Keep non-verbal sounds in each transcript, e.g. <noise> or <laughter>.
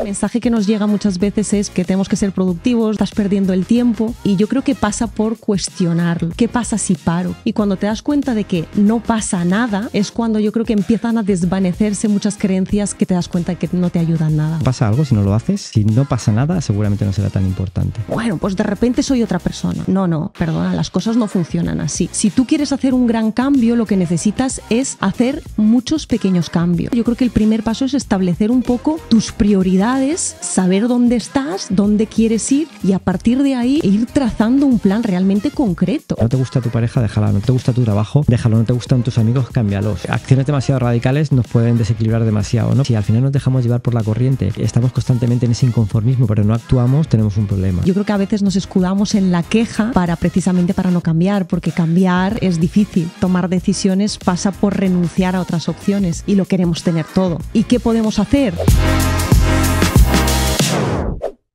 El mensaje que nos llega muchas veces es que tenemos que ser productivos, estás perdiendo el tiempo y yo creo que pasa por cuestionarlo. ¿Qué pasa si paro? Y cuando te das cuenta de que no pasa nada, es cuando yo creo que empiezan a desvanecerse muchas creencias que te das cuenta que no te ayudan nada. ¿Pasa algo si no lo haces? Si no pasa nada, seguramente no será tan importante. Bueno, pues de repente soy otra persona. No, no, perdona, las cosas no funcionan así. Si tú quieres hacer un gran cambio, lo que necesitas es hacer muchos pequeños cambios. Yo creo que el primer paso es establecer un poco tus prioridades es saber dónde estás, dónde quieres ir y a partir de ahí ir trazando un plan realmente concreto. No te gusta tu pareja, déjala. No te gusta tu trabajo, déjalo. No te gustan tus amigos, cámbialos. Acciones demasiado radicales nos pueden desequilibrar demasiado, ¿no? Si al final nos dejamos llevar por la corriente, estamos constantemente en ese inconformismo, pero no actuamos, tenemos un problema. Yo creo que a veces nos escudamos en la queja para precisamente para no cambiar, porque cambiar es difícil. Tomar decisiones pasa por renunciar a otras opciones y lo queremos tener todo. ¿Y qué podemos hacer?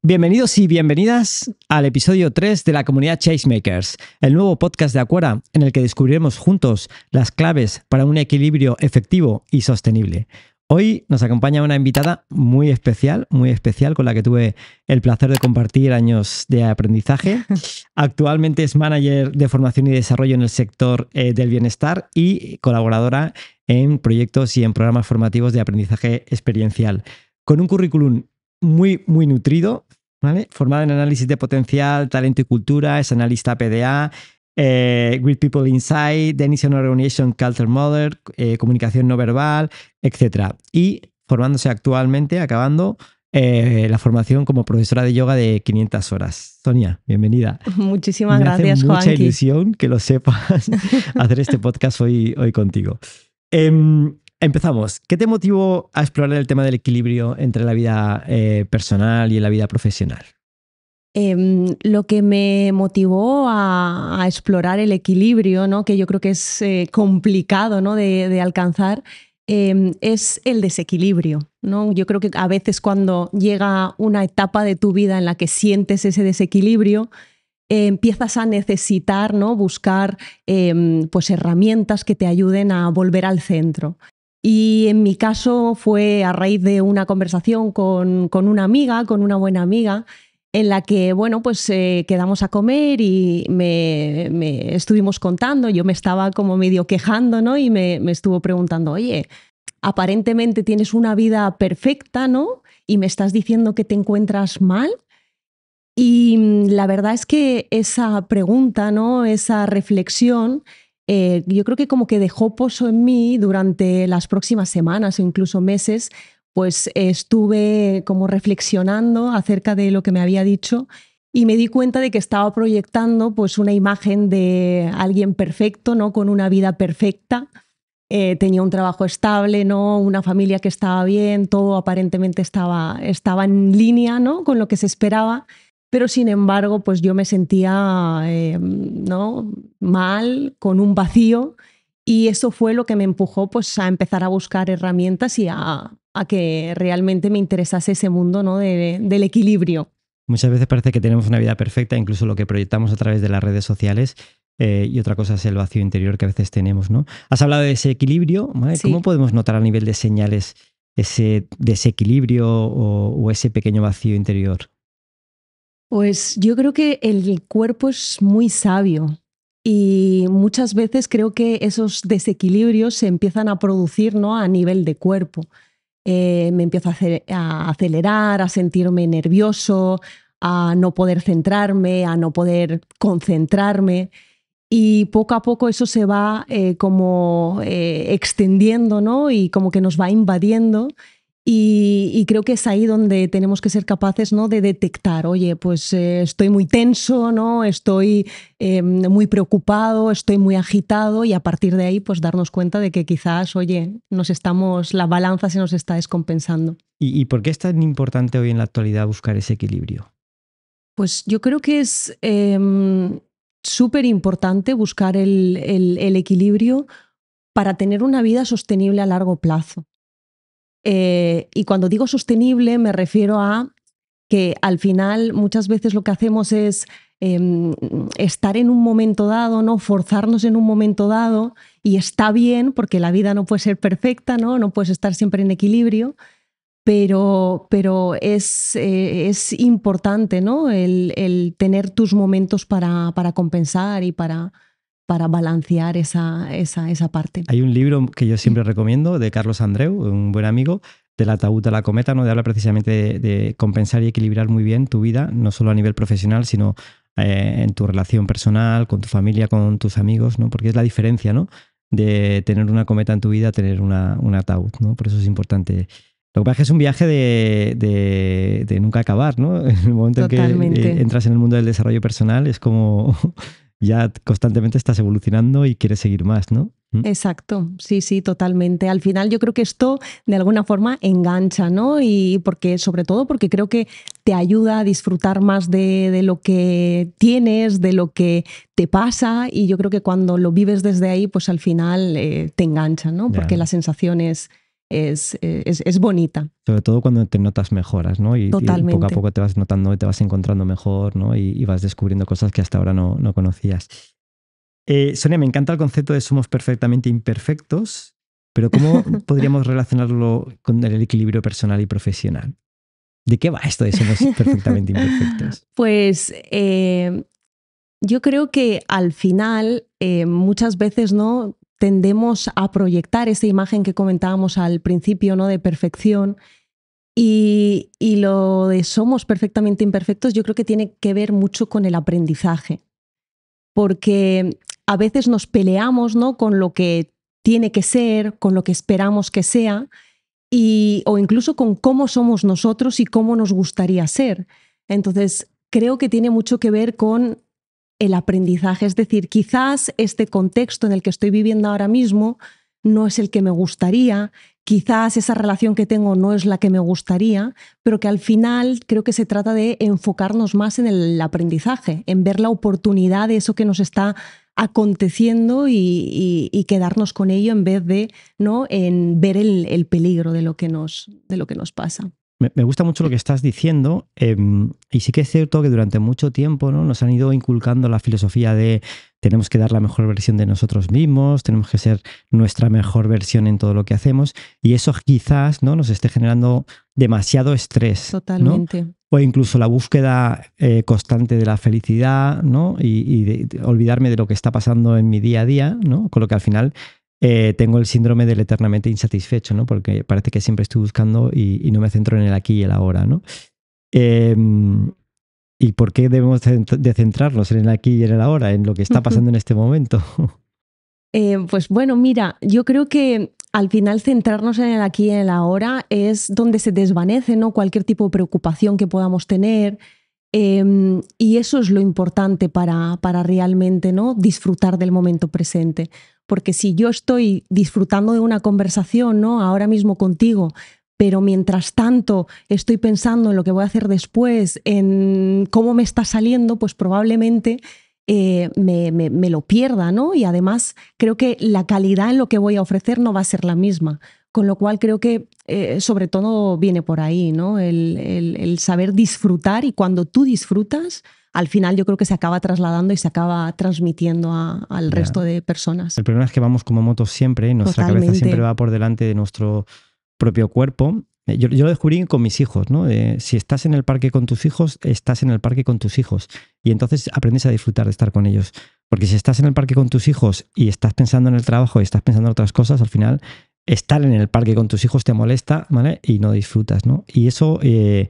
Bienvenidos y bienvenidas al episodio 3 de la comunidad Chasemakers, el nuevo podcast de Acuera en el que descubriremos juntos las claves para un equilibrio efectivo y sostenible. Hoy nos acompaña una invitada muy especial, muy especial, con la que tuve el placer de compartir años de aprendizaje. <laughs> Actualmente es manager de formación y desarrollo en el sector eh, del bienestar y colaboradora en proyectos y en programas formativos de aprendizaje experiencial con un currículum muy, muy nutrido, ¿vale? en análisis de potencial, talento y cultura, es analista PDA, eh, Great People Inside, Denison Organization Culture Model, eh, comunicación no verbal, etc. Y formándose actualmente, acabando eh, la formación como profesora de yoga de 500 horas. Sonia, bienvenida. Muchísimas gracias, Juan. mucha una ilusión que lo sepas <laughs> hacer este podcast hoy, hoy contigo. Em, Empezamos. ¿Qué te motivó a explorar el tema del equilibrio entre la vida eh, personal y la vida profesional? Em, lo que me motivó a, explorar el equilibrio, que yo creo que es eh, complicado de, alcanzar, em, es el desequilibrio. Yo creo que a veces cuando llega una etapa de tu vida en la que sientes ese desequilibrio, empiezas a necesitar buscar em, pues, herramientas que te ayuden a volver al centro. Y en mi caso fue a raíz de una conversación con, una amiga, con una buena amiga, en la que, bueno, pues eh, quedamos a comer y me, estuvimos contando, yo me estaba como medio quejando, ¿no? Y me, me estuvo preguntando, oye, aparentemente tienes una vida perfecta, ¿no? Y me estás diciendo que te encuentras mal. Y mm, la verdad es que esa pregunta, ¿no? Esa reflexión eh, yo creo que como que dejó pozo en mí durante las próximas semanas o incluso meses, pues estuve como reflexionando acerca de lo que me había dicho y me di cuenta de que estaba proyectando pues una imagen de alguien perfecto, ¿no? Con una vida perfecta. Eh, tenía un trabajo estable, ¿no? Una familia que estaba bien, todo aparentemente estaba, estaba en línea, ¿no? Con lo que se esperaba pero sin embargo, pues yo me sentía eh, ¿no? mal, con un vacío, y eso fue lo que me empujó pues, a empezar a buscar herramientas y a, a que realmente me interesase ese mundo ¿no? del equilibrio. Muchas veces parece que tenemos una vida perfecta, incluso lo que proyectamos a través de las redes sociales, eh, y otra cosa es el vacío interior que a veces tenemos, ¿no? Has hablado de ese equilibrio, ¿cómo podemos notar a nivel de señales ese desequilibrio o ese pequeño vacío interior? Pues yo creo que el cuerpo es muy sabio y muchas veces creo que esos desequilibrios se empiezan a producir ¿no? a nivel de cuerpo. Eh, me empiezo a acelerar, a sentirme nervioso, a no poder centrarme, a no poder concentrarme. Y poco a poco eso se va eh, como eh, extendiendo, Y como que nos va invadiendo y, creo que es ahí donde tenemos que ser capaces ¿no? de detectar, oye, pues eh, estoy muy tenso, estoy em, muy preocupado, estoy muy agitado y a partir de ahí pues darnos cuenta de que quizás, oye, nos estamos, la balanza se nos está descompensando. ¿Y, por qué es tan importante hoy en la actualidad buscar ese equilibrio? Pues yo creo que es em, súper importante buscar el equilibrio para tener una vida sostenible a largo plazo. Eh, y cuando digo sostenible me refiero a que al final muchas veces lo que hacemos es em, estar en un momento dado, ¿no? Forzarnos en un momento dado y está bien porque la vida no puede ser perfecta, ¿no? No puedes estar siempre en equilibrio, pero, pero es, eh, es importante, ¿no? El, el, tener tus momentos para, para compensar y para, para balancear esa, esa, esa parte. Hay un libro que yo siempre recomiendo de Carlos Andreu, un buen amigo, del ataúd a la cometa, ¿no? de habla precisamente de, compensar y equilibrar muy bien tu vida, no solo a nivel profesional, sino eh, en tu relación personal, con tu familia, con tus amigos, ¿no? porque es la diferencia ¿no? de tener una cometa en tu vida a tener una, un ataúd, ¿no? por eso es importante. Lo que pasa es que es un viaje de, de, nunca acabar, ¿no? <laughs> En el momento en que eh, entras en el mundo del desarrollo personal es como ya constantemente estás evolucionando y quieres seguir más, ¿no? Mm. Exacto, sí, sí, totalmente. Al final yo creo que esto de alguna forma engancha, ¿no? Y porque, sobre todo, porque creo que te ayuda a disfrutar más de, lo que tienes, de lo que te pasa. Y yo creo que cuando lo vives desde ahí, pues al final eh, te engancha, ¿no? Porque la sensación es, eh, es, es, bonita. Sobre todo cuando te notas mejoras, ¿no? Y, poco a poco te vas notando y te vas encontrando mejor, ¿no? Y, vas descubriendo cosas que hasta ahora no, conocías. Eh, Sonia, me encanta el concepto de somos perfectamente imperfectos, pero ¿cómo <laughs> podríamos relacionarlo con el equilibrio personal y profesional? ¿De qué va esto de somos perfectamente imperfectos? <laughs> Pues eh, yo creo que al final muchas veces, ¿no? tendemos a proyectar esa imagen que comentábamos al principio, ¿no? De perfección. Y, lo de somos perfectamente imperfectos yo creo que tiene que ver mucho con el aprendizaje, porque a veces nos peleamos ¿no? con lo que tiene que ser, con lo que esperamos que sea, y, o incluso con cómo somos nosotros y cómo nos gustaría ser. Entonces, creo que tiene mucho que ver con el aprendizaje. Es decir, quizás este contexto en el que estoy viviendo ahora mismo no es el que me gustaría, quizás esa relación que tengo no es la que me gustaría, pero que al final creo que se trata de enfocarnos más en el aprendizaje, en ver la oportunidad de eso que nos está aconteciendo y, quedarnos con ello en vez de ¿no? en ver el, el peligro de lo que nos, de lo que nos pasa me gusta mucho lo que estás diciendo em, y sí que es cierto que durante mucho tiempo ¿no? nos han ido inculcando la filosofía de tenemos que dar la mejor versión de nosotros mismos, tenemos que ser nuestra mejor versión en todo lo que hacemos y eso quizás ¿no? nos esté generando demasiado estrés. Totalmente. O incluso la búsqueda eh, constante de la felicidad ¿no? y, olvidarme de lo que está pasando en mi día a día, ¿no? con lo que al final eh, tengo el síndrome del eternamente insatisfecho, ¿no? Porque parece que siempre estoy buscando y, no me centro en el aquí y el ahora, ¿no? Em, ¿Y por qué debemos de centrarnos en el aquí y en el ahora, en lo que está pasando en este momento? <laughs> Eh, pues bueno, mira, yo creo que al final centrarnos en el aquí y en el ahora es donde se desvanece ¿no? cualquier tipo de preocupación que podamos tener, Em, y eso es lo importante para, para realmente ¿no? disfrutar del momento presente. Porque si yo estoy disfrutando de una conversación ¿no? ahora mismo contigo, pero mientras tanto estoy pensando en lo que voy a hacer después, en cómo me está saliendo, pues probablemente eh, me, me, lo pierda, ¿no? Y además creo que la calidad en lo que voy a ofrecer no va a ser la misma, con lo cual creo que eh, sobre todo viene por ahí, ¿no? El, saber disfrutar y cuando tú disfrutas, al final yo creo que se acaba trasladando y se acaba transmitiendo al resto de personas. El problema es que vamos como motos siempre, nuestra cabeza siempre va por delante de nuestro propio cuerpo. Eh, yo, lo descubrí con mis hijos, ¿no? Eh, si estás en el parque con tus hijos, estás en el parque con tus hijos. Y entonces aprendes a disfrutar de estar con ellos. Porque si estás en el parque con tus hijos y estás pensando en el trabajo y estás pensando en otras cosas, al final estar en el parque con tus hijos te molesta, Y no disfrutas, ¿no? Y eso eh,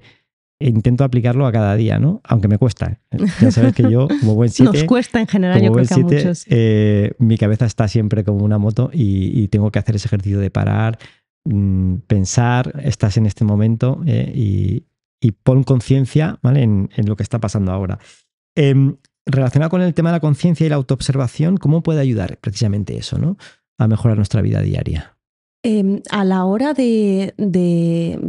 intento aplicarlo a cada día, ¿no? Aunque me cuesta. ¿eh? Ya sabes que yo, como buen <laughs> siete... cuesta en general, eh, mi cabeza está siempre como una moto y, tengo que hacer ese ejercicio de parar, mm, pensar, estás en este momento y, pon conciencia, En, lo que está pasando ahora. Em, relacionado con el tema de la conciencia y la autoobservación, ¿cómo puede ayudar precisamente eso, ¿no? A mejorar nuestra vida diaria. Em, a la hora de, de,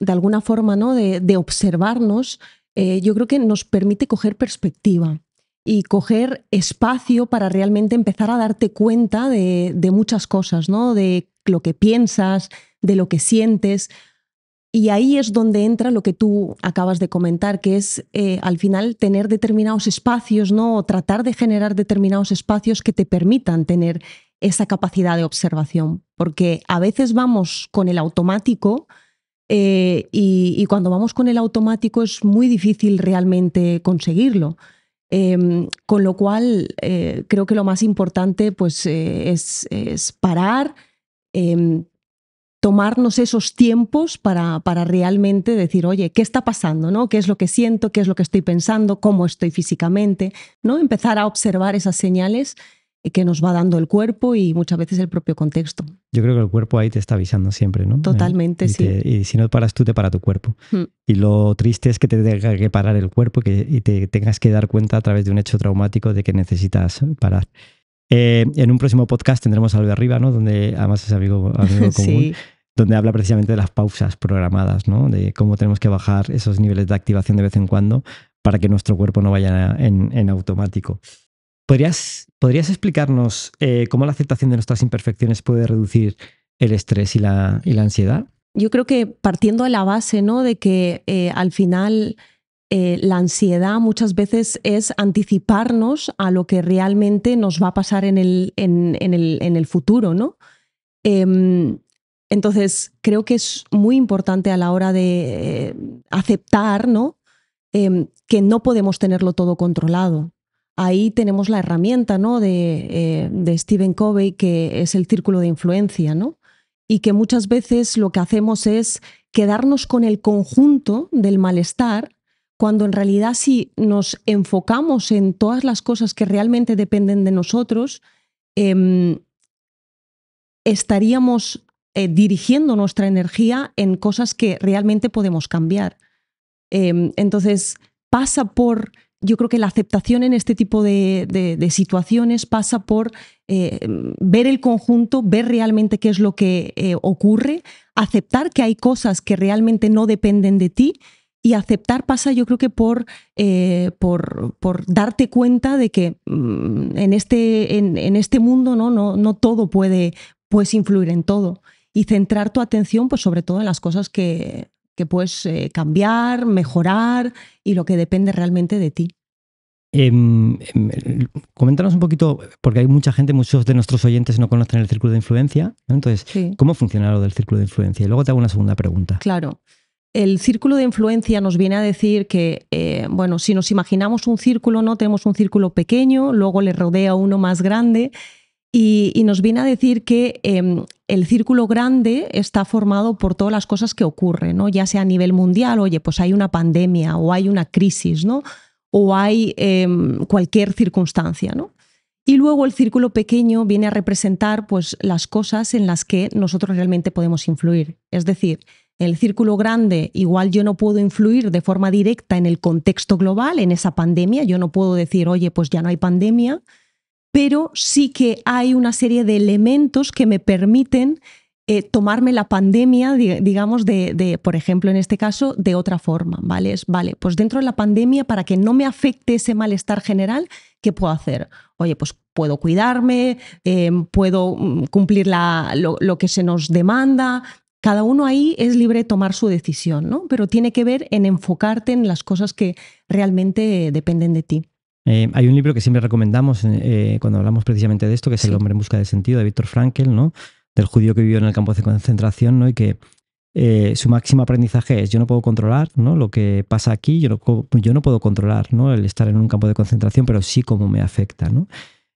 de alguna forma, ¿no? de, observarnos, eh, yo creo que nos permite coger perspectiva y coger espacio para realmente empezar a darte cuenta de, muchas cosas, ¿no? De lo que piensas, de lo que sientes. Y ahí es donde entra lo que tú acabas de comentar, que es eh, al final tener determinados espacios, ¿no? O tratar de generar determinados espacios que te permitan tener esa capacidad de observación, porque a veces vamos con el automático eh, y, cuando vamos con el automático es muy difícil realmente conseguirlo. Em, con lo cual, eh, creo que lo más importante pues, eh, es, parar, em, tomarnos esos tiempos para, para, realmente decir, oye, ¿qué está pasando? ¿no? ¿Qué es lo que siento? ¿Qué es lo que estoy pensando? ¿Cómo estoy físicamente? ¿no? Empezar a observar esas señales eh, que nos va dando el cuerpo y muchas veces el propio contexto. Yo creo que el cuerpo ahí te está avisando siempre, ¿no? Totalmente, eh, sí. y si no paras tú, te para tu cuerpo. Hmm. Y lo triste es que te tenga que parar el cuerpo y te tengas que dar cuenta a través de un hecho traumático de que necesitas parar. Eh, en un próximo podcast tendremos algo de arriba, ¿no? Donde además es amigo, <laughs> común. donde habla precisamente de las pausas programadas, ¿no? de cómo tenemos que bajar esos niveles de activación de vez en cuando para que nuestro cuerpo no vaya en automático. ¿Podrías, explicarnos eh, cómo la aceptación de nuestras imperfecciones puede reducir el estrés y la, ansiedad? Yo creo que partiendo de la base, ¿no? De que eh, al final eh, la ansiedad muchas veces es anticiparnos a lo que realmente nos va a pasar en el, futuro, em, entonces, creo que es muy importante a la hora de aceptar, em, que no podemos tenerlo todo controlado ahí tenemos la herramienta ¿no? Eh, de, Stephen Covey, que es el círculo de influencia, ¿no? y que muchas veces lo que hacemos es quedarnos con el conjunto del malestar, cuando en realidad si nos enfocamos en todas las cosas que realmente dependen de nosotros, em, estaríamos eh, dirigiendo nuestra energía en cosas que realmente podemos cambiar. Em, entonces, pasa por yo creo que la aceptación en este tipo de, situaciones pasa por eh, ver el conjunto, ver realmente qué es lo que eh, ocurre, aceptar que hay cosas que realmente no dependen de ti y aceptar pasa yo creo que por, eh, por, por darte cuenta de que mm, en, este, en, este mundo ¿no? No, no todo puede pues, influir en todo y centrar tu atención pues, sobre todo en las cosas que, que puedes eh, cambiar, mejorar y lo que depende realmente de ti. Em, em, coméntanos un poquito, porque hay mucha gente, muchos de nuestros oyentes no conocen el círculo de influencia. Entonces, ¿cómo funciona lo del círculo de influencia? Y luego te hago una segunda pregunta. Claro. El círculo de influencia nos viene a decir que, eh, bueno, si nos imaginamos un círculo, ¿no? Tenemos un círculo pequeño, luego le rodea uno más grande y nos viene a decir que em, el círculo grande está formado por todas las cosas que ocurren, ¿no? ya sea a nivel mundial, oye, pues hay una pandemia o hay una crisis, ¿no? o hay em, cualquier circunstancia. ¿no? Y luego el círculo pequeño viene a representar pues, las cosas en las que nosotros realmente podemos influir. Es decir, el círculo grande, igual yo no puedo influir de forma directa en el contexto global, en esa pandemia, yo no puedo decir, oye, pues ya no hay pandemia, pero sí que hay una serie de elementos que me permiten eh, tomarme la pandemia, digamos, de, por ejemplo, en este caso, de otra forma, ¿vale? vale, pues dentro de la pandemia, para que no me afecte ese malestar general, ¿qué puedo hacer? Oye, pues puedo cuidarme, em, puedo mm, cumplir lo, lo, que se nos demanda. Cada uno ahí es libre de tomar su decisión, ¿no? Pero tiene que ver en enfocarte en las cosas que realmente dependen de ti. Eh, hay un libro que siempre recomendamos eh, cuando hablamos precisamente de esto, que es El hombre en busca de sentido, de Víctor Frankl, ¿no? del judío que vivió en el campo de concentración ¿no? y que eh, su máximo aprendizaje es yo no puedo controlar ¿no? lo que pasa aquí, yo no, yo no puedo controlar ¿no? el estar en un campo de concentración, pero sí cómo me afecta. ¿no?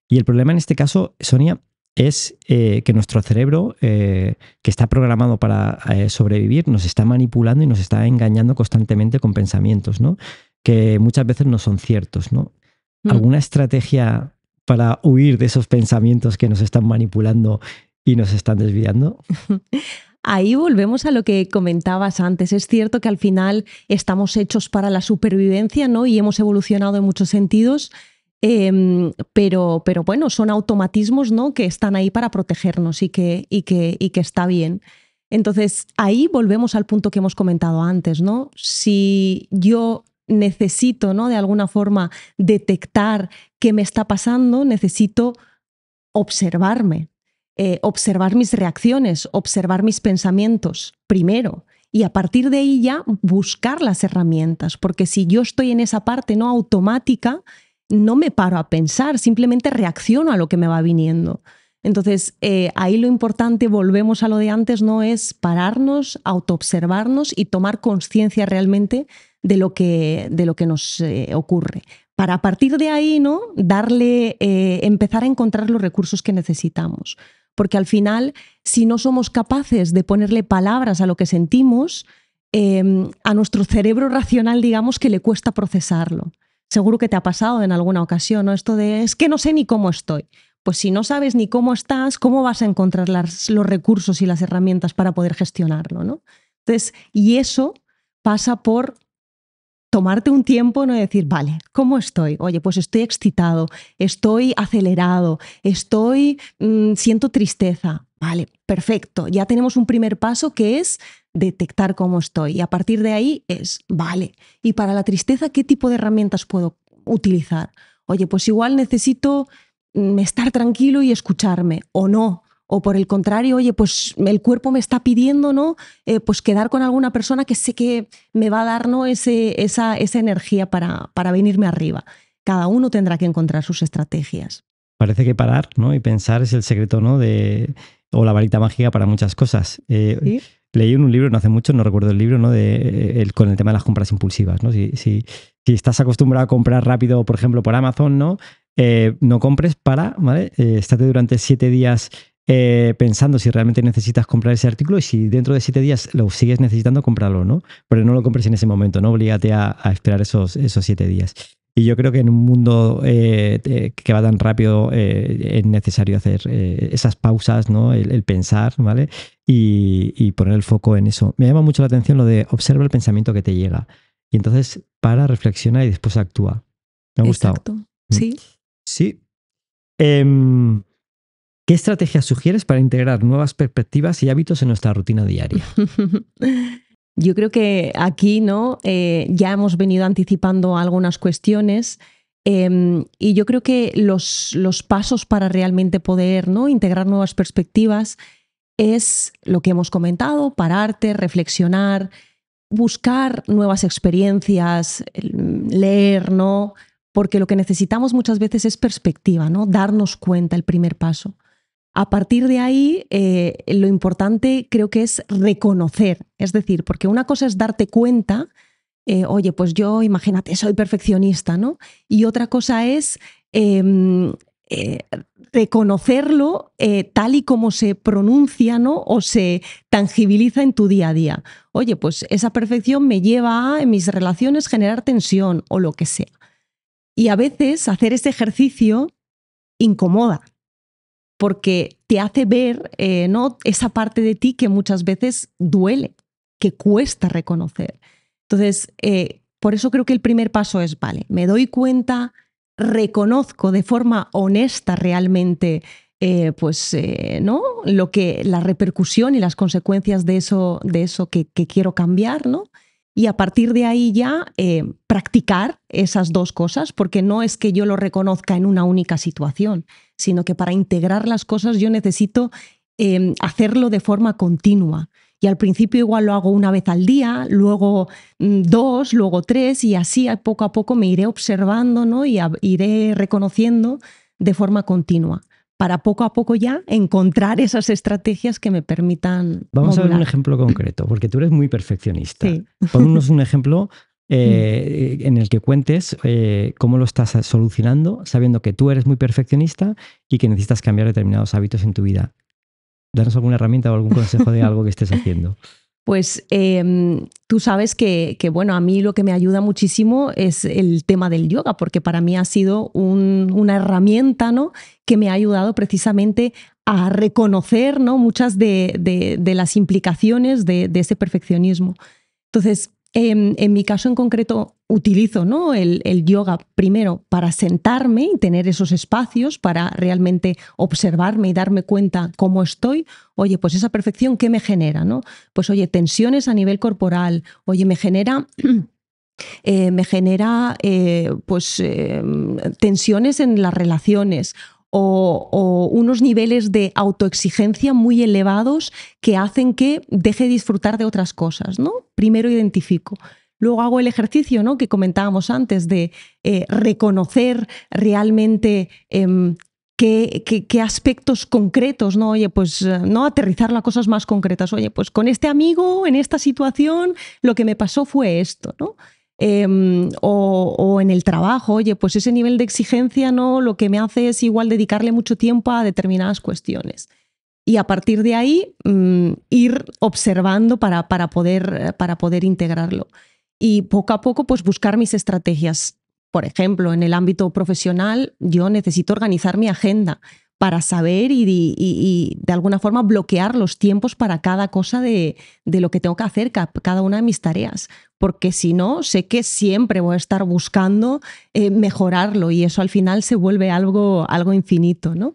Y el problema en este caso, Sonia, es que nuestro cerebro, que está programado para sobrevivir, nos está manipulando y nos está engañando constantemente con pensamientos, ¿no? que muchas veces no son ciertos. ¿no? Mm. ¿Alguna estrategia para huir de esos pensamientos que nos están manipulando y nos están desviando? <laughs> Ahí volvemos a lo que comentabas antes. Es cierto que al final estamos hechos para la supervivencia, ¿no? Y hemos evolucionado en muchos sentidos, em, pero, pero bueno, son automatismos, ¿no? Que están ahí para protegernos y que, y que, y que está bien. Entonces, ahí volvemos al punto que hemos comentado antes, ¿no? Si yo necesito, ¿no? De alguna forma detectar qué me está pasando, necesito observarme, eh, observar mis reacciones, observar mis pensamientos primero. Y a partir de ahí ya buscar las herramientas, porque si yo estoy en esa parte no automática, no me paro a pensar, simplemente reacciono a lo que me va viniendo. Entonces, eh, ahí lo importante, volvemos a lo de antes, no es pararnos, autoobservarnos y tomar conciencia realmente de lo que, de lo que nos eh, ocurre. Para a partir de ahí, ¿no? Darle, eh, empezar a encontrar los recursos que necesitamos. Porque al final, si no somos capaces de ponerle palabras a lo que sentimos, em, a nuestro cerebro racional, digamos, que le cuesta procesarlo. Seguro que te ha pasado en alguna ocasión, ¿no? Esto de es que no sé ni cómo estoy. Pues si no sabes ni cómo estás, ¿cómo vas a encontrar los recursos y las herramientas para poder gestionarlo, ¿no? Entonces, y eso pasa por tomarte un tiempo, no decir, vale, ¿cómo estoy? Oye, pues estoy excitado, estoy acelerado, estoy, mm, siento tristeza. Vale, perfecto. Ya tenemos un primer paso que es detectar cómo estoy. Y a partir de ahí es, vale, ¿y para la tristeza qué tipo de herramientas puedo utilizar? Oye, pues igual necesito mm, estar tranquilo y escucharme, o no, o por el contrario, oye, pues el cuerpo me está pidiendo, ¿no? Eh, pues quedar con alguna persona que sé que me va a dar, ¿no? Ese, esa, energía para, para venirme arriba. Cada uno tendrá que encontrar sus estrategias. Parece que parar, ¿no? Y pensar es el secreto, ¿no? De, o la varita mágica para muchas cosas. Eh, leí en un libro no hace mucho, no recuerdo el libro, ¿no? De, con el tema de las compras impulsivas, ¿no? Si, si, estás acostumbrado a comprar rápido, por ejemplo, por Amazon, ¿no? Eh, no compres para, ¿vale? estate durante siete días eh, pensando si realmente necesitas comprar ese artículo y si dentro de siete días lo sigues necesitando, cómpralo, ¿no? Pero no lo compres en ese momento, no obligate a, esperar esos, esos siete días. Y yo creo que en un mundo eh, que va tan rápido eh, es necesario hacer esas pausas, ¿no? el, pensar, ¿vale? Y, poner el foco en eso. Me llama mucho la atención lo de observa el pensamiento que te llega. Y entonces para, reflexiona y después actúa. Me ha gustado. Mm. Sí. Sí. Em, ¿Qué estrategias sugieres para integrar nuevas perspectivas y hábitos en nuestra rutina diaria? <laughs> Yo creo que aquí ¿no? Eh, ya hemos venido anticipando algunas cuestiones em, y yo creo que los, los pasos para realmente poder ¿no? integrar nuevas perspectivas es lo que hemos comentado, pararte, reflexionar, buscar nuevas experiencias, leer, ¿no? Porque lo que necesitamos muchas veces es perspectiva, ¿no? Darnos cuenta el primer paso. A partir de ahí, eh, lo importante creo que es reconocer, es decir, porque una cosa es darte cuenta, eh, oye, pues yo imagínate, soy perfeccionista, ¿no? Y otra cosa es em, eh, reconocerlo tal y como se pronuncia, ¿no? O se tangibiliza en tu día a día. Oye, pues esa perfección me lleva a en mis relaciones generar tensión o lo que sea. Y a veces hacer ese ejercicio incomoda, porque te hace ver eh, esa parte de ti que muchas veces duele, que cuesta reconocer. Entonces, eh, por eso creo que el primer paso es, vale, me doy cuenta, reconozco de forma honesta realmente eh, pues no lo que la repercusión y las consecuencias de eso de eso que, que quiero cambiar no y a partir de ahí ya eh, practicar esas dos cosas, porque no es que yo lo reconozca en una única situación, sino que para integrar las cosas yo necesito em, hacerlo de forma continua. Y al principio igual lo hago una vez al día, luego mm, dos, luego tres, y así poco a poco me iré observando ¿no? y iré reconociendo de forma continua para poco a poco ya encontrar esas estrategias que me permitan. Vamos a ver un ejemplo concreto, porque tú eres muy perfeccionista. Sí. un ejemplo <laughs> eh, en el que cuentes eh, cómo lo estás solucionando, sabiendo que tú eres muy perfeccionista y que necesitas cambiar determinados hábitos en tu vida. Danos alguna herramienta o algún consejo de algo que estés haciendo. <laughs> Pues em, tú sabes que, bueno, a mí lo que me ayuda muchísimo es el tema del yoga, porque para mí ha sido una herramienta ¿no? que me ha ayudado precisamente a reconocer ¿no? muchas de, las implicaciones de, de ese perfeccionismo. Entonces, Em, en mi caso en concreto utilizo ¿no? el, yoga primero para sentarme y tener esos espacios para realmente observarme y darme cuenta cómo estoy. Oye, pues esa perfección, ¿qué me genera? ¿no? Pues oye, tensiones a nivel corporal, oye, me genera... <clears throat> Eh, me genera eh, pues, em, tensiones en las relaciones o, unos niveles de autoexigencia muy elevados que hacen que deje de disfrutar de otras cosas, ¿no? Primero identifico. Luego hago el ejercicio ¿no? que comentábamos antes de eh, reconocer realmente em, Qué, aspectos concretos, ¿no? Oye, pues eh, no aterrizar las cosas más concretas. Oye, pues con este amigo, en esta situación, lo que me pasó fue esto, ¿no? Em, o, en el trabajo, oye, pues ese nivel de exigencia no lo que me hace es igual dedicarle mucho tiempo a determinadas cuestiones. Y a partir de ahí mm, ir observando para, para, poder, para poder integrarlo. Y poco a poco, pues buscar mis estrategias. Por ejemplo, en el ámbito profesional, yo necesito organizar mi agenda para saber y, de alguna forma bloquear los tiempos para cada cosa de, lo que tengo que hacer, cada una de mis tareas. Porque si no, sé que siempre voy a estar buscando eh, mejorarlo y eso al final se vuelve algo, algo infinito, ¿no?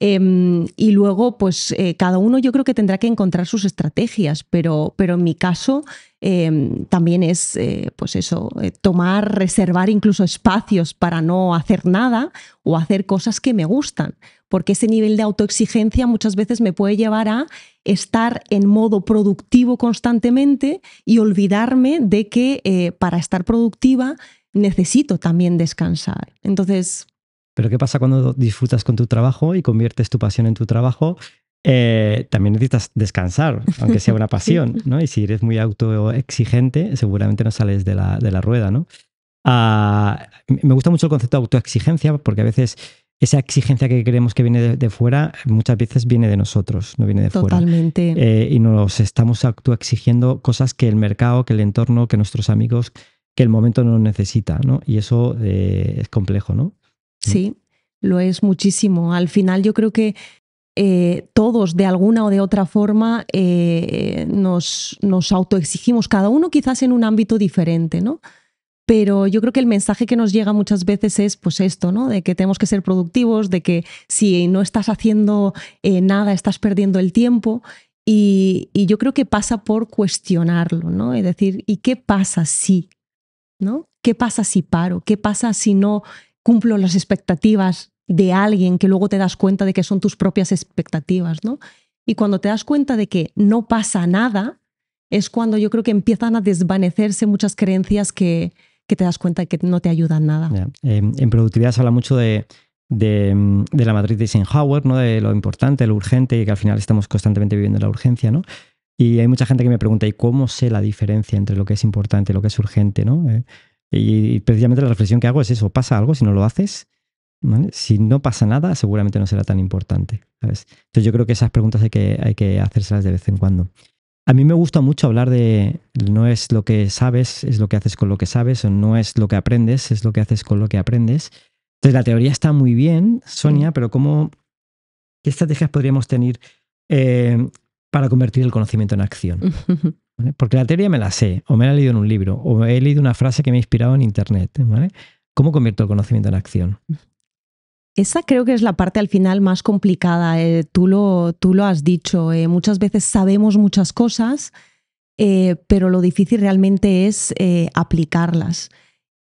Em, y luego, pues eh, cada uno yo creo que tendrá que encontrar sus estrategias, pero, pero en mi caso em, también es, eh, pues eso, tomar, reservar incluso espacios para no hacer nada o hacer cosas que me gustan porque ese nivel de autoexigencia muchas veces me puede llevar a estar en modo productivo constantemente y olvidarme de que eh, para estar productiva necesito también descansar. Entonces... Pero ¿qué pasa cuando disfrutas con tu trabajo y conviertes tu pasión en tu trabajo? Eh, también necesitas descansar, aunque sea una <laughs> pasión, ¿no? Y si eres muy autoexigente, seguramente no sales de la, de la rueda, ¿no? Ah, me gusta mucho el concepto de autoexigencia porque a veces esa exigencia que creemos que viene de, fuera muchas veces viene de nosotros, no viene de fuera. Totalmente. Eh, y nos estamos exigiendo cosas que el mercado, que el entorno, que nuestros amigos, que el momento nos necesita, ¿no? Y eso eh, es complejo, ¿no? Mm. Sí, lo es muchísimo. Al final yo creo que eh, todos de alguna o de otra forma nos, nos autoexigimos, cada uno quizás en un ámbito diferente, ¿no? Pero yo creo que el mensaje que nos llega muchas veces es pues esto, ¿no? De que tenemos que ser productivos, de que si no estás haciendo eh, nada, estás perdiendo el tiempo. Y, y, yo creo que pasa por cuestionarlo, ¿no? Es decir, ¿y qué pasa si? ¿No? ¿Qué pasa si paro? ¿Qué pasa si no cumplo las expectativas de alguien que luego te das cuenta de que son tus propias expectativas, ¿no? Y cuando te das cuenta de que no pasa nada, es cuando yo creo que empiezan a desvanecerse muchas creencias que, que te das cuenta que no te ayudan nada. Em, en productividad se habla mucho de, mm, de, la matriz de Eisenhower, ¿no? de lo importante, lo urgente y que al final estamos constantemente viviendo la urgencia. ¿no? Y hay mucha gente que me pregunta, ¿y cómo sé la diferencia entre lo que es importante y lo que es urgente? ¿no? Eh, y, precisamente la reflexión que hago es eso, pasa algo si no lo haces, ¿Vale? Si no pasa nada, seguramente no será tan importante. Entonces yo creo que esas preguntas hay que, hay que hacérselas de vez en cuando. A mí me gusta mucho hablar de no es lo que sabes, es lo que haces con lo que sabes, o no es lo que aprendes, es lo que haces con lo que aprendes. Entonces, la teoría está muy bien, Sonia, pero ¿cómo, ¿qué estrategias podríamos tener eh, para convertir el conocimiento en acción? <laughs> Porque la teoría me la sé, o me la he leído en un libro, o he leído una frase que me ha inspirado en Internet. ¿vale? ¿Cómo convierto el conocimiento en acción? Esa creo que es la parte al final más complicada. Eh, tú, lo, tú lo has dicho. Eh, muchas veces sabemos muchas cosas, eh, pero lo difícil realmente es aplicarlas.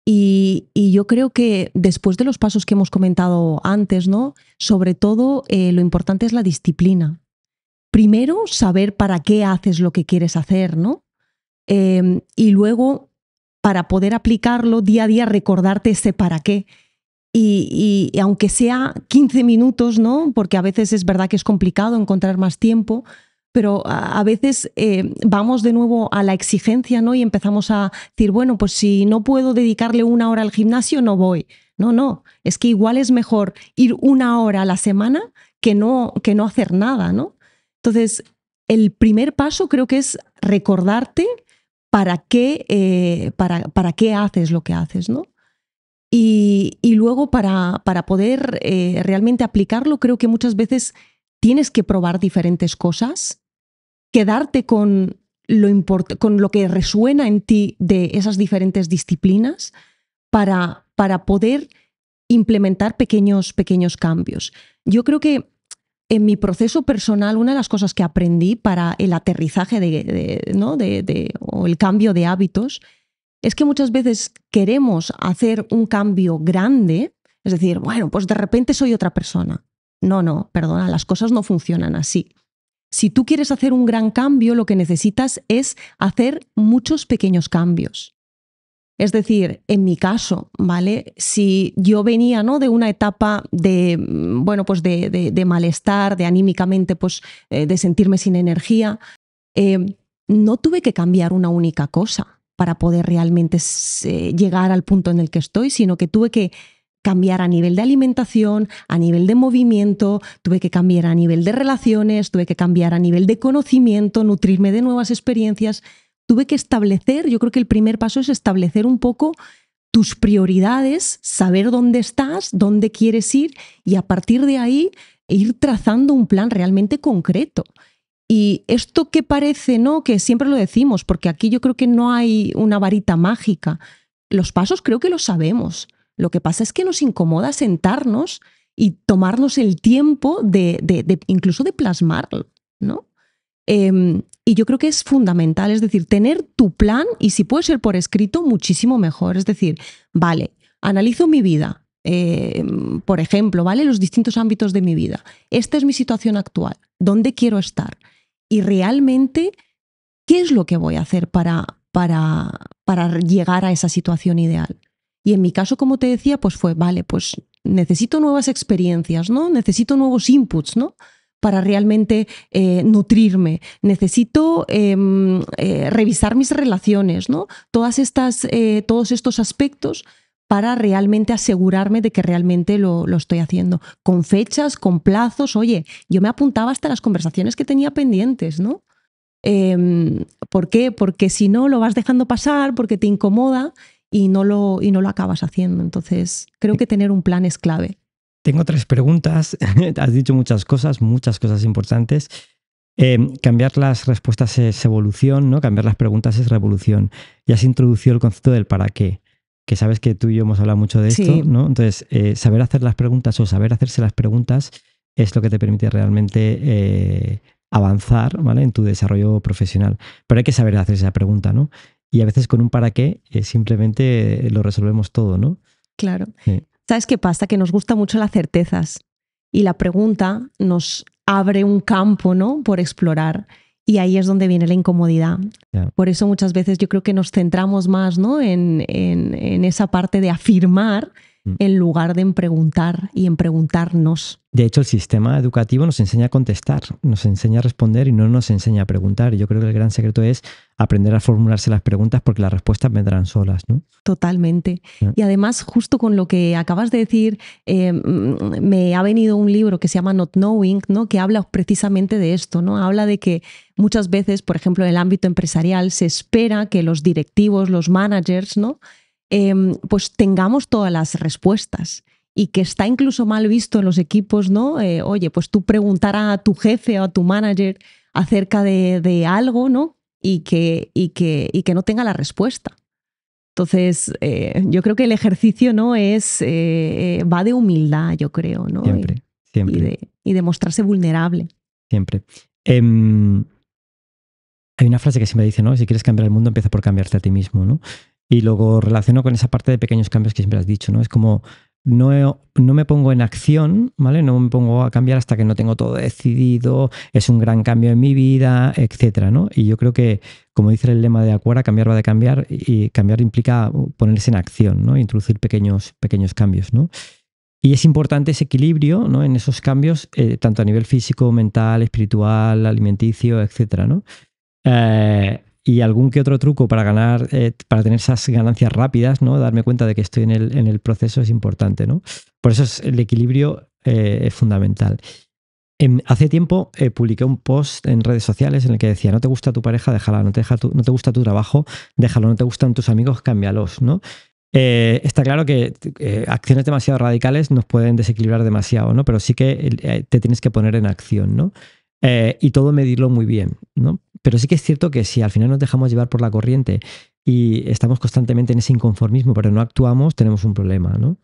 Y, yo creo que después de los pasos que hemos comentado antes, ¿no? Sobre todo lo importante es la disciplina. Primero, saber para qué haces lo que quieres hacer, ¿no? Em, y luego, para poder aplicarlo día a día, recordarte ese para qué. Y, aunque sea 15 minutos, ¿no? Porque a veces es verdad que es complicado encontrar más tiempo, pero a, veces eh, vamos de nuevo a la exigencia, ¿no? Y empezamos a decir, bueno, pues si no puedo dedicarle una hora al gimnasio, no voy. No, no, es que igual es mejor ir una hora a la semana que no, que no hacer nada, ¿no? Entonces, el primer paso creo que es recordarte para qué, eh, para, para qué haces lo que haces, ¿no? Y, luego para, poder eh, realmente aplicarlo, creo que muchas veces tienes que probar diferentes cosas, quedarte con lo, con lo que resuena en ti de esas diferentes disciplinas para, poder implementar pequeños, pequeños cambios. Yo creo que en mi proceso personal, una de las cosas que aprendí para el aterrizaje de, ¿no? de, o el cambio de hábitos es que muchas veces queremos hacer un cambio grande, es decir, bueno, pues de repente soy otra persona. No, no, perdona, las cosas no funcionan así. Si tú quieres hacer un gran cambio, lo que necesitas es hacer muchos pequeños cambios. Es decir, en mi caso, ¿vale? Si yo venía ¿no? de una etapa de, bueno, pues de, malestar, de anímicamente, pues eh, de sentirme sin energía, eh, no tuve que cambiar una única cosa para poder realmente eh, llegar al punto en el que estoy, sino que tuve que cambiar a nivel de alimentación, a nivel de movimiento, tuve que cambiar a nivel de relaciones, tuve que cambiar a nivel de conocimiento, nutrirme de nuevas experiencias, tuve que establecer, yo creo que el primer paso es establecer un poco tus prioridades, saber dónde estás, dónde quieres ir y a partir de ahí ir trazando un plan realmente concreto. Y esto que parece, ¿no? Que siempre lo decimos, porque aquí yo creo que no hay una varita mágica. Los pasos creo que los sabemos. Lo que pasa es que nos incomoda sentarnos y tomarnos el tiempo de, incluso de plasmarlo, ¿no? Em, y yo creo que es fundamental, es decir, tener tu plan y si puede ser por escrito, muchísimo mejor. Es decir, vale, analizo mi vida, em, por ejemplo, ¿vale? Los distintos ámbitos de mi vida. Esta es mi situación actual. ¿Dónde quiero estar? y realmente qué es lo que voy a hacer para, para, para llegar a esa situación ideal. Y en mi caso, como te decía, pues fue, vale, pues necesito nuevas experiencias, ¿no? Necesito nuevos inputs, ¿no? para realmente eh, nutrirme. Necesito em, eh, revisar mis relaciones, ¿no? Todas estas, eh, todos estos aspectos para realmente asegurarme de que realmente lo, estoy haciendo. Con fechas, con plazos, oye, yo me apuntaba hasta las conversaciones que tenía pendientes, ¿no? Em, ¿Por qué? Porque si no, lo vas dejando pasar, porque te incomoda y no, lo, y no lo acabas haciendo. Entonces, creo que tener un plan es clave. Tengo tres preguntas. <laughs> Has dicho muchas cosas, muchas cosas importantes. Em, cambiar las respuestas es evolución, ¿no? Cambiar las preguntas es revolución. Ya se introducido el concepto del para qué que sabes que tú y yo hemos hablado mucho de esto, ¿no? Entonces, eh, saber hacer las preguntas o saber hacerse las preguntas es lo que te permite realmente eh, avanzar, ¿vale? En tu desarrollo profesional. Pero hay que saber hacer esa pregunta, ¿no? Y a veces con un para qué eh, simplemente lo resolvemos todo, ¿no? Claro. ¿Sabes qué pasa? Que nos gusta mucho las certezas y la pregunta nos abre un campo, ¿no? Por explorar. Y ahí es donde viene la incomodidad. Por eso muchas veces yo creo que nos centramos más ¿no? en esa parte de afirmar Mm. en lugar de en preguntar y en preguntarnos. De hecho, el sistema educativo nos enseña a contestar, nos enseña a responder y no nos enseña a preguntar. Y yo creo que el gran secreto es aprender a formularse las preguntas porque las respuestas vendrán solas. ¿no? Totalmente. Y además, justo con lo que acabas de decir, eh, mm, me ha venido un libro que se llama Not Knowing, ¿no? que habla precisamente de esto, ¿no? Habla de que muchas veces, por ejemplo, en el ámbito empresarial se espera que los directivos, los managers, ¿no? Em, pues tengamos todas las respuestas y que está incluso mal visto en los equipos, ¿no? Eh, oye, pues tú preguntar a tu jefe o a tu manager acerca de, algo, ¿no? Y que, y, que, y que no tenga la respuesta. Entonces, eh, yo creo que el ejercicio, ¿no? Es, eh, va de humildad, yo creo, ¿no? Siempre, y, siempre. Y de, y de, mostrarse vulnerable. Siempre. Em, hay una frase que siempre dice, ¿no? Si quieres cambiar el mundo, empieza por cambiarte a ti mismo, ¿no? Y luego relaciono con esa parte de pequeños cambios que siempre has dicho, ¿no? Es como no, no, me pongo en acción, ¿vale? No me pongo a cambiar hasta que no tengo todo decidido, es un gran cambio en mi vida, etcétera, ¿no? Y yo creo que, como dice el lema de Acuara, cambiar va de cambiar y cambiar implica ponerse en acción, ¿no? Introducir pequeños, pequeños cambios, ¿no? Y es importante ese equilibrio ¿no? en esos cambios, eh, tanto a nivel físico, mental, espiritual, alimenticio, etcétera, ¿no? Eh, y algún que otro truco para ganar, eh, para tener esas ganancias rápidas, ¿no? Darme cuenta de que estoy en el, en el proceso es importante, ¿no? Por eso es, el equilibrio eh, es fundamental. Em, hace tiempo eh, publiqué un post en redes sociales en el que decía, no te gusta tu pareja, déjala, no te, deja no te gusta tu trabajo, déjalo, no te gustan tus amigos, cámbialos, ¿no? está claro que acciones demasiado radicales nos pueden desequilibrar demasiado, ¿no? Pero sí que te tienes que poner en acción, ¿no? y todo medirlo muy bien, ¿no? Pero sí que es cierto que si al final nos dejamos llevar por la corriente y estamos constantemente en ese inconformismo, pero no actuamos, tenemos un problema, ¿no?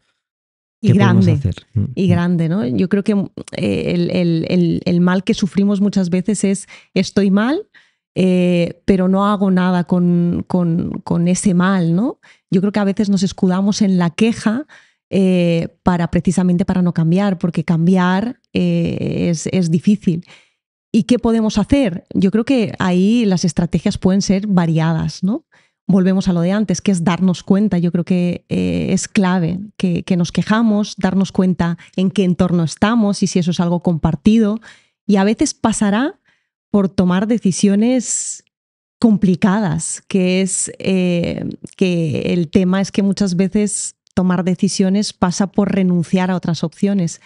Y grande. Mm, y mm. grande, ¿no? Yo creo que eh, el, mal que sufrimos muchas veces es estoy mal, eh, pero no hago nada con, ese mal, ¿no? Yo creo que a veces nos escudamos en la queja eh, para precisamente para no cambiar, porque cambiar es, es difícil. ¿Y qué podemos hacer? Yo creo que ahí las estrategias pueden ser variadas, ¿no? Volvemos a lo de antes, que es darnos cuenta. Yo creo que eh, es clave que, nos quejamos, darnos cuenta en qué entorno estamos y si eso es algo compartido. Y a veces pasará por tomar decisiones complicadas, que es eh, que el tema es que muchas veces tomar decisiones pasa por renunciar a otras opciones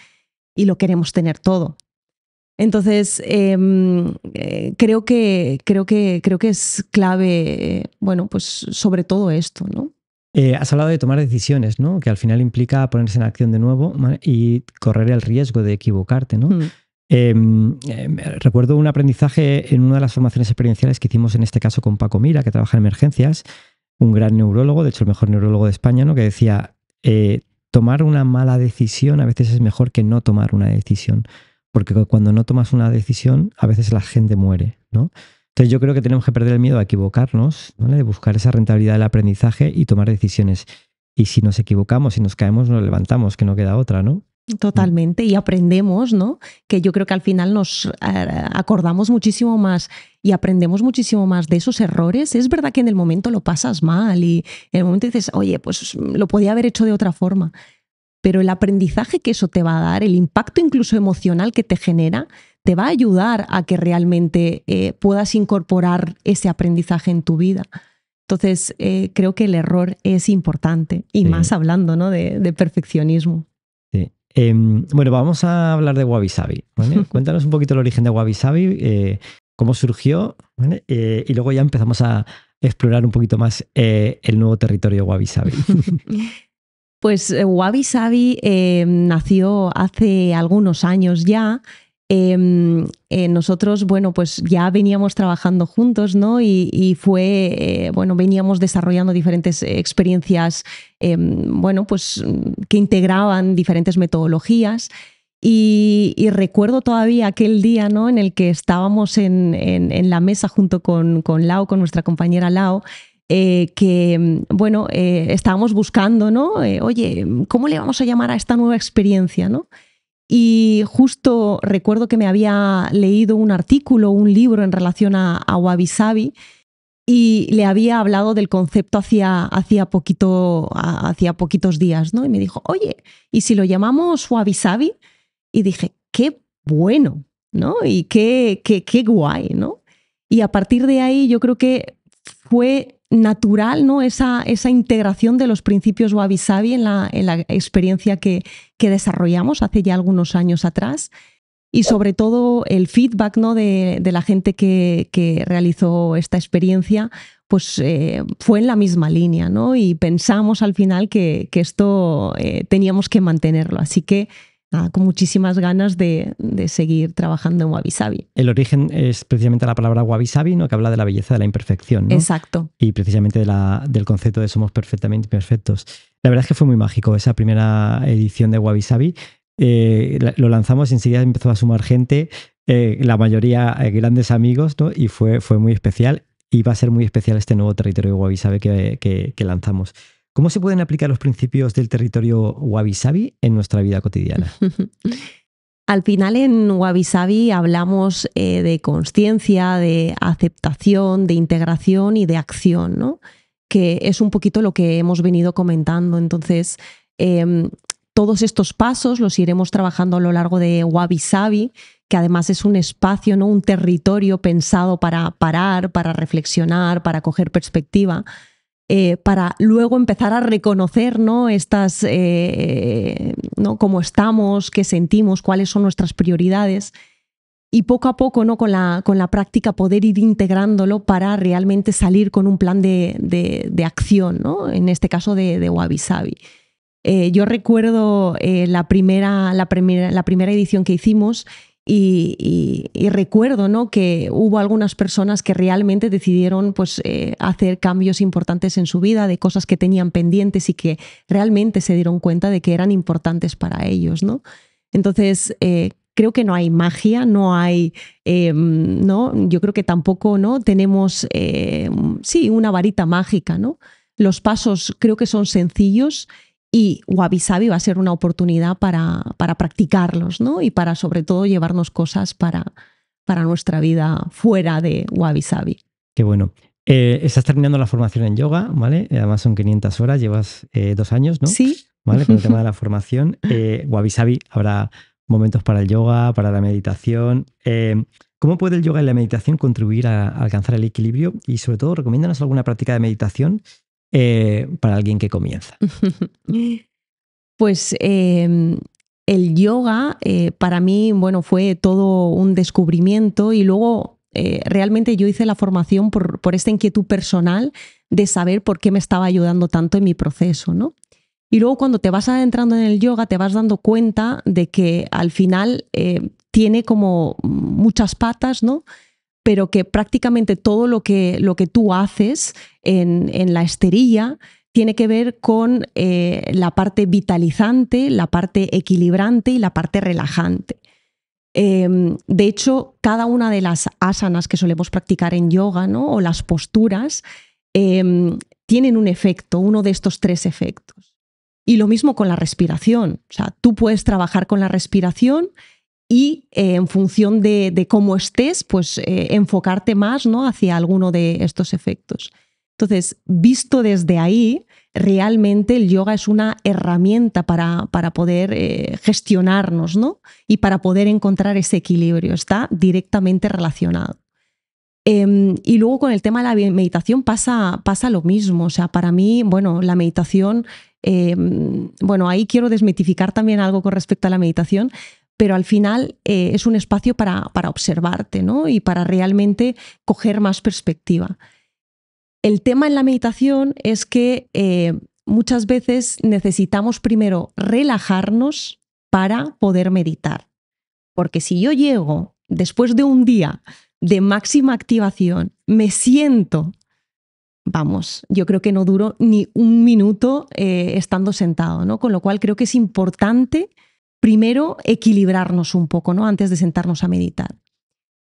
y lo queremos tener todo. Entonces, em, eh, creo, que, creo, que, creo que es clave, eh, bueno, pues sobre todo esto, ¿no? Eh, has hablado de tomar decisiones, ¿no? Que al final implica ponerse en acción de nuevo y correr el riesgo de equivocarte, ¿no? Mm. Em, em, recuerdo un aprendizaje en una de las formaciones experienciales que hicimos en este caso con Paco Mira, que trabaja en emergencias, un gran neurólogo, de hecho el mejor neurólogo de España, ¿no? que decía, tomar una mala decisión a veces es mejor que no tomar una decisión porque cuando no tomas una decisión, a veces la gente muere, ¿no? Entonces yo creo que tenemos que perder el miedo a equivocarnos, ¿vale? De buscar esa rentabilidad del aprendizaje y tomar decisiones. Y si nos equivocamos, si nos caemos, nos levantamos, que no queda otra, ¿no? Totalmente, y aprendemos, ¿no? Que yo creo que al final nos eh, acordamos muchísimo más y aprendemos muchísimo más de esos errores. Es verdad que en el momento lo pasas mal y en el momento dices, oye, pues lo podía haber hecho de otra forma pero el aprendizaje que eso te va a dar, el impacto incluso emocional que te genera, te va a ayudar a que realmente eh, puedas incorporar ese aprendizaje en tu vida. Entonces, eh, creo que el error es importante, y más hablando ¿no? de, perfeccionismo. Em, bueno, vamos a hablar de Wabi Sabi. <laughs> Cuéntanos un poquito el origen de Wabi Sabi, eh, cómo surgió, y luego ya empezamos a explorar un poquito más el nuevo territorio Wabi Sabi. <laughs> Pues eh, Wabi Sabi eh, nació hace algunos años ya. Em, eh, nosotros, bueno, pues ya veníamos trabajando juntos, ¿no? Y, fue, bueno, veníamos desarrollando diferentes experiencias, em, bueno, pues que integraban diferentes metodologías. Y, recuerdo todavía aquel día, ¿no? En el que estábamos en, la mesa junto con, con Lao, con nuestra compañera Lao. Eh, que, mm, bueno, eh, estábamos buscando, ¿no? Eh, oye, ¿cómo le vamos a llamar a esta nueva experiencia, ¿no? Y justo recuerdo que me había leído un artículo, un libro en relación a, a Sabi y le había hablado del concepto hacía, hacía, poquito, poquitos días, ¿no? Y me dijo, oye, ¿y si lo llamamos Wabi Sabi? Y dije, qué bueno, ¿no? Y qué, qué, qué guay, ¿no? Y a partir de ahí yo creo que fue natural, ¿no? Esa, esa integración de los principios Wabi Sabi en la, experiencia que, que, desarrollamos hace ya algunos años atrás. Y sobre todo el feedback ¿no? de, la gente que, realizó esta experiencia, pues eh, fue en la misma línea, ¿no? Y pensamos al final que, esto eh, teníamos que mantenerlo. Así que Ah, con muchísimas ganas de, seguir trabajando en Wabi El origen es precisamente la palabra Wabi Sabi, ¿no? que habla de la belleza de la imperfección. Exacto. Y precisamente del concepto de somos perfectamente perfectos. La verdad es que fue muy mágico esa primera edición de Wabi Sabi. Eh, lo lanzamos y enseguida empezó a sumar gente, eh, la mayoría eh, grandes amigos, y fue, fue muy especial. Y va a ser muy especial este nuevo territorio Wabi Sabi que, que lanzamos. ¿Cómo se pueden aplicar los principios del territorio Wabi en nuestra vida cotidiana? <laughs> Al final en Wabi hablamos eh, de conciencia, de aceptación, de integración y de acción, ¿no? que es un poquito lo que hemos venido comentando. Entonces, em, todos estos pasos los iremos trabajando a lo largo de Wabi que además es un espacio, ¿no? un territorio pensado para parar, para reflexionar, para coger perspectiva. Eh, para luego empezar a reconocer ¿no? estas eh, ¿no? cómo estamos, qué sentimos, cuáles son nuestras prioridades. Y poco a poco, ¿no? con, la, con la práctica, poder ir integrándolo para realmente salir con un plan de, acción, en este caso de, de Wabi Sabi. Eh, yo recuerdo la, primera, la, primera, la primera edición que hicimos y, recuerdo ¿no? que hubo algunas personas que realmente decidieron pues, eh, hacer cambios importantes en su vida, de cosas que tenían pendientes y que realmente se dieron cuenta de que eran importantes para ellos. ¿no? Entonces, eh, creo que no hay magia, no hay, eh, ¿no? yo creo que tampoco ¿no? tenemos, sí, una varita mágica. ¿no? Los pasos creo que son sencillos y Wabi va a ser una oportunidad para, para practicarlos, ¿no? Y para sobre todo llevarnos cosas para, para nuestra vida fuera de Wabi Sabi. Qué bueno. Eh, estás terminando la formación en yoga, ¿vale? Además son 500 horas, llevas eh, dos años, ¿no? Sí. ¿Vale? Con el tema de <laughs> la formación. Eh, Wabi habrá momentos para el yoga, para la meditación. Eh, ¿Cómo puede el yoga y la meditación contribuir a, a alcanzar el equilibrio? Y sobre todo, recomiéndanos alguna práctica de meditación eh, para alguien que comienza? <laughs> Pues em, el yoga eh, para mí, bueno, fue todo un descubrimiento y luego eh, realmente yo hice la formación por, por, esta inquietud personal de saber por qué me estaba ayudando tanto en mi proceso, ¿no? Y luego cuando te vas adentrando en el yoga te vas dando cuenta de que al final tiene como muchas patas, ¿no? pero que prácticamente todo lo que, lo que tú haces en, la esterilla tiene que ver con eh, la parte vitalizante, la parte equilibrante y la parte relajante. Em, de hecho, cada una de las asanas que solemos practicar en yoga o las posturas em, tienen un efecto, uno de estos tres efectos. Y lo mismo con la respiración. O sea, tú puedes trabajar con la respiración y eh, en función de, cómo estés, pues eh, enfocarte más ¿no? hacia alguno de estos efectos. Entonces, visto desde ahí, realmente el yoga es una herramienta para, para poder eh, gestionarnos ¿no? y para poder encontrar ese equilibrio. Está directamente relacionado. Em, y luego con el tema de la meditación pasa, pasa lo mismo. O sea, para mí, bueno, la meditación, em, bueno, ahí quiero desmitificar también algo con respecto a la meditación, pero al final eh, es un espacio para, observarte ¿no? y para realmente coger más perspectiva. El tema en la meditación es que eh, muchas veces necesitamos primero relajarnos para poder meditar. Porque si yo llego después de un día de máxima activación, me siento, vamos, yo creo que no duro ni un minuto eh, estando sentado, ¿no? Con lo cual creo que es importante primero equilibrarnos un poco, ¿no? Antes de sentarnos a meditar.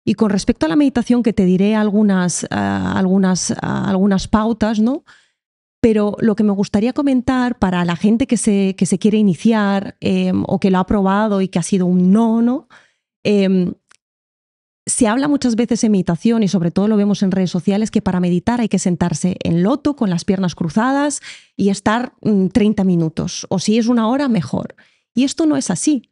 Y con respecto a la meditación, que te diré algunas, eh, algunas, eh, algunas pautas, ¿no? Pero lo que me gustaría comentar para la gente que se, que se quiere iniciar em, o que lo ha probado y que ha sido un no, ¿no? Em, se habla muchas veces en meditación y sobre todo lo vemos en redes sociales que para meditar hay que sentarse en loto con las piernas cruzadas y estar 30 mm, minutos o si es una hora mejor. Y esto no es así.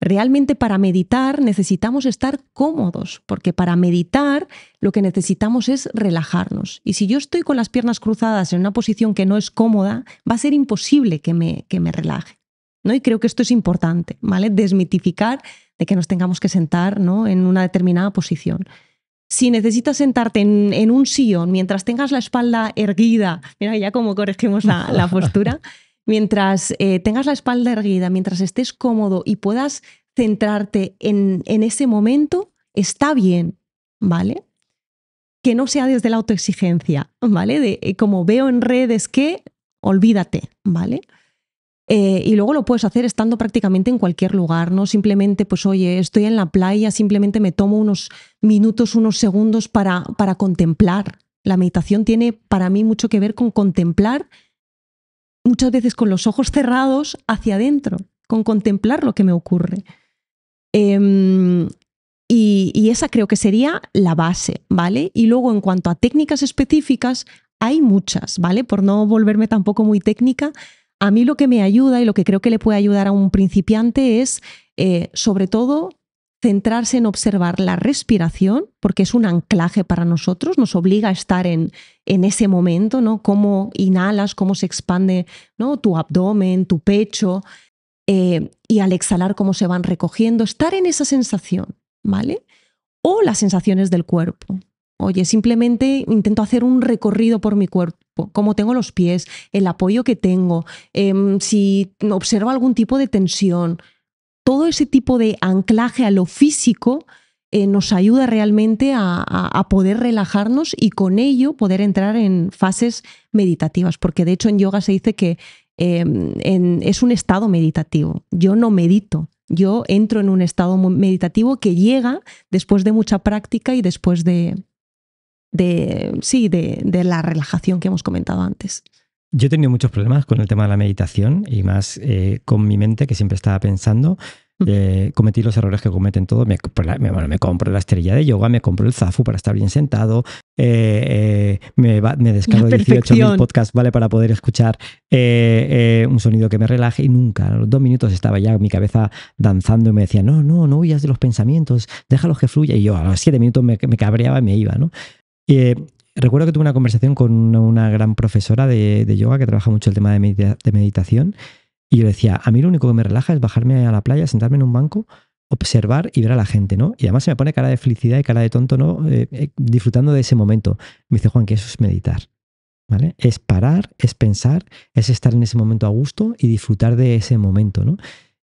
Realmente para meditar necesitamos estar cómodos, porque para meditar lo que necesitamos es relajarnos. Y si yo estoy con las piernas cruzadas en una posición que no es cómoda, va a ser imposible que me, que me relaje. ¿no? Y creo que esto es importante, ¿vale? Desmitificar de que nos tengamos que sentar ¿no? en una determinada posición. Si necesitas sentarte en, un sillón mientras tengas la espalda erguida, mira ya cómo corregimos la postura, <laughs> mientras eh, tengas la espalda erguida, mientras estés cómodo y puedas centrarte en, ese momento, está bien, ¿vale? Que no sea desde la autoexigencia, ¿vale? De, eh, como veo en redes que, olvídate, ¿vale? Eh, y luego lo puedes hacer estando prácticamente en cualquier lugar, no simplemente, pues oye, estoy en la playa, simplemente me tomo unos minutos, unos segundos para, para contemplar. La meditación tiene para mí mucho que ver con contemplar muchas veces con los ojos cerrados hacia adentro, con contemplar lo que me ocurre. Em, y, esa creo que sería la base, ¿vale? Y luego en cuanto a técnicas específicas, hay muchas, ¿vale? Por no volverme tampoco muy técnica, a mí lo que me ayuda y lo que creo que le puede ayudar a un principiante es, eh, sobre todo, centrarse en observar la respiración, porque es un anclaje para nosotros, nos obliga a estar en, en ese momento, ¿no? Cómo inhalas, cómo se expande ¿no? tu abdomen, tu pecho, eh, y al exhalar cómo se van recogiendo, estar en esa sensación, ¿vale? O las sensaciones del cuerpo. Oye, simplemente intento hacer un recorrido por mi cuerpo, cómo tengo los pies, el apoyo que tengo, em, si observo algún tipo de tensión, todo ese tipo de anclaje a lo físico eh, nos ayuda realmente a, poder relajarnos y con ello poder entrar en fases meditativas, porque de hecho en yoga se dice que em, es un estado meditativo. Yo no medito, yo entro en un estado meditativo que llega después de mucha práctica y después de, sí, de la relajación que hemos comentado antes. Yo he tenido muchos problemas con el tema de la meditación y más eh, con mi mente que siempre estaba pensando. Eh, cometí los errores que cometen todos. Me, me, me compro la estrella de yoga, me compro el zafu para estar bien sentado, eh, me, descargo 18.000 <laughs> podcasts ¿vale? para poder escuchar un sonido que me relaje y nunca. A los dos minutos estaba ya mi cabeza danzando y me decía, no, no, no huyas de los pensamientos, déjalos que fluya. Y yo a los siete minutos me, cabreaba y me iba. ¿no? Recuerdo que tuve una conversación con una gran profesora de, yoga que trabaja mucho el tema de, meditación y yo decía, a mí lo único que me relaja es bajarme a la playa, sentarme en un banco, observar y ver a la gente, ¿no? Y además se me pone cara de felicidad y cara de tonto, ¿no? Eh, eh, disfrutando de ese momento. Me dice Juan que eso es meditar, ¿vale? Es parar, es pensar, es estar en ese momento a gusto y disfrutar de ese momento, ¿no?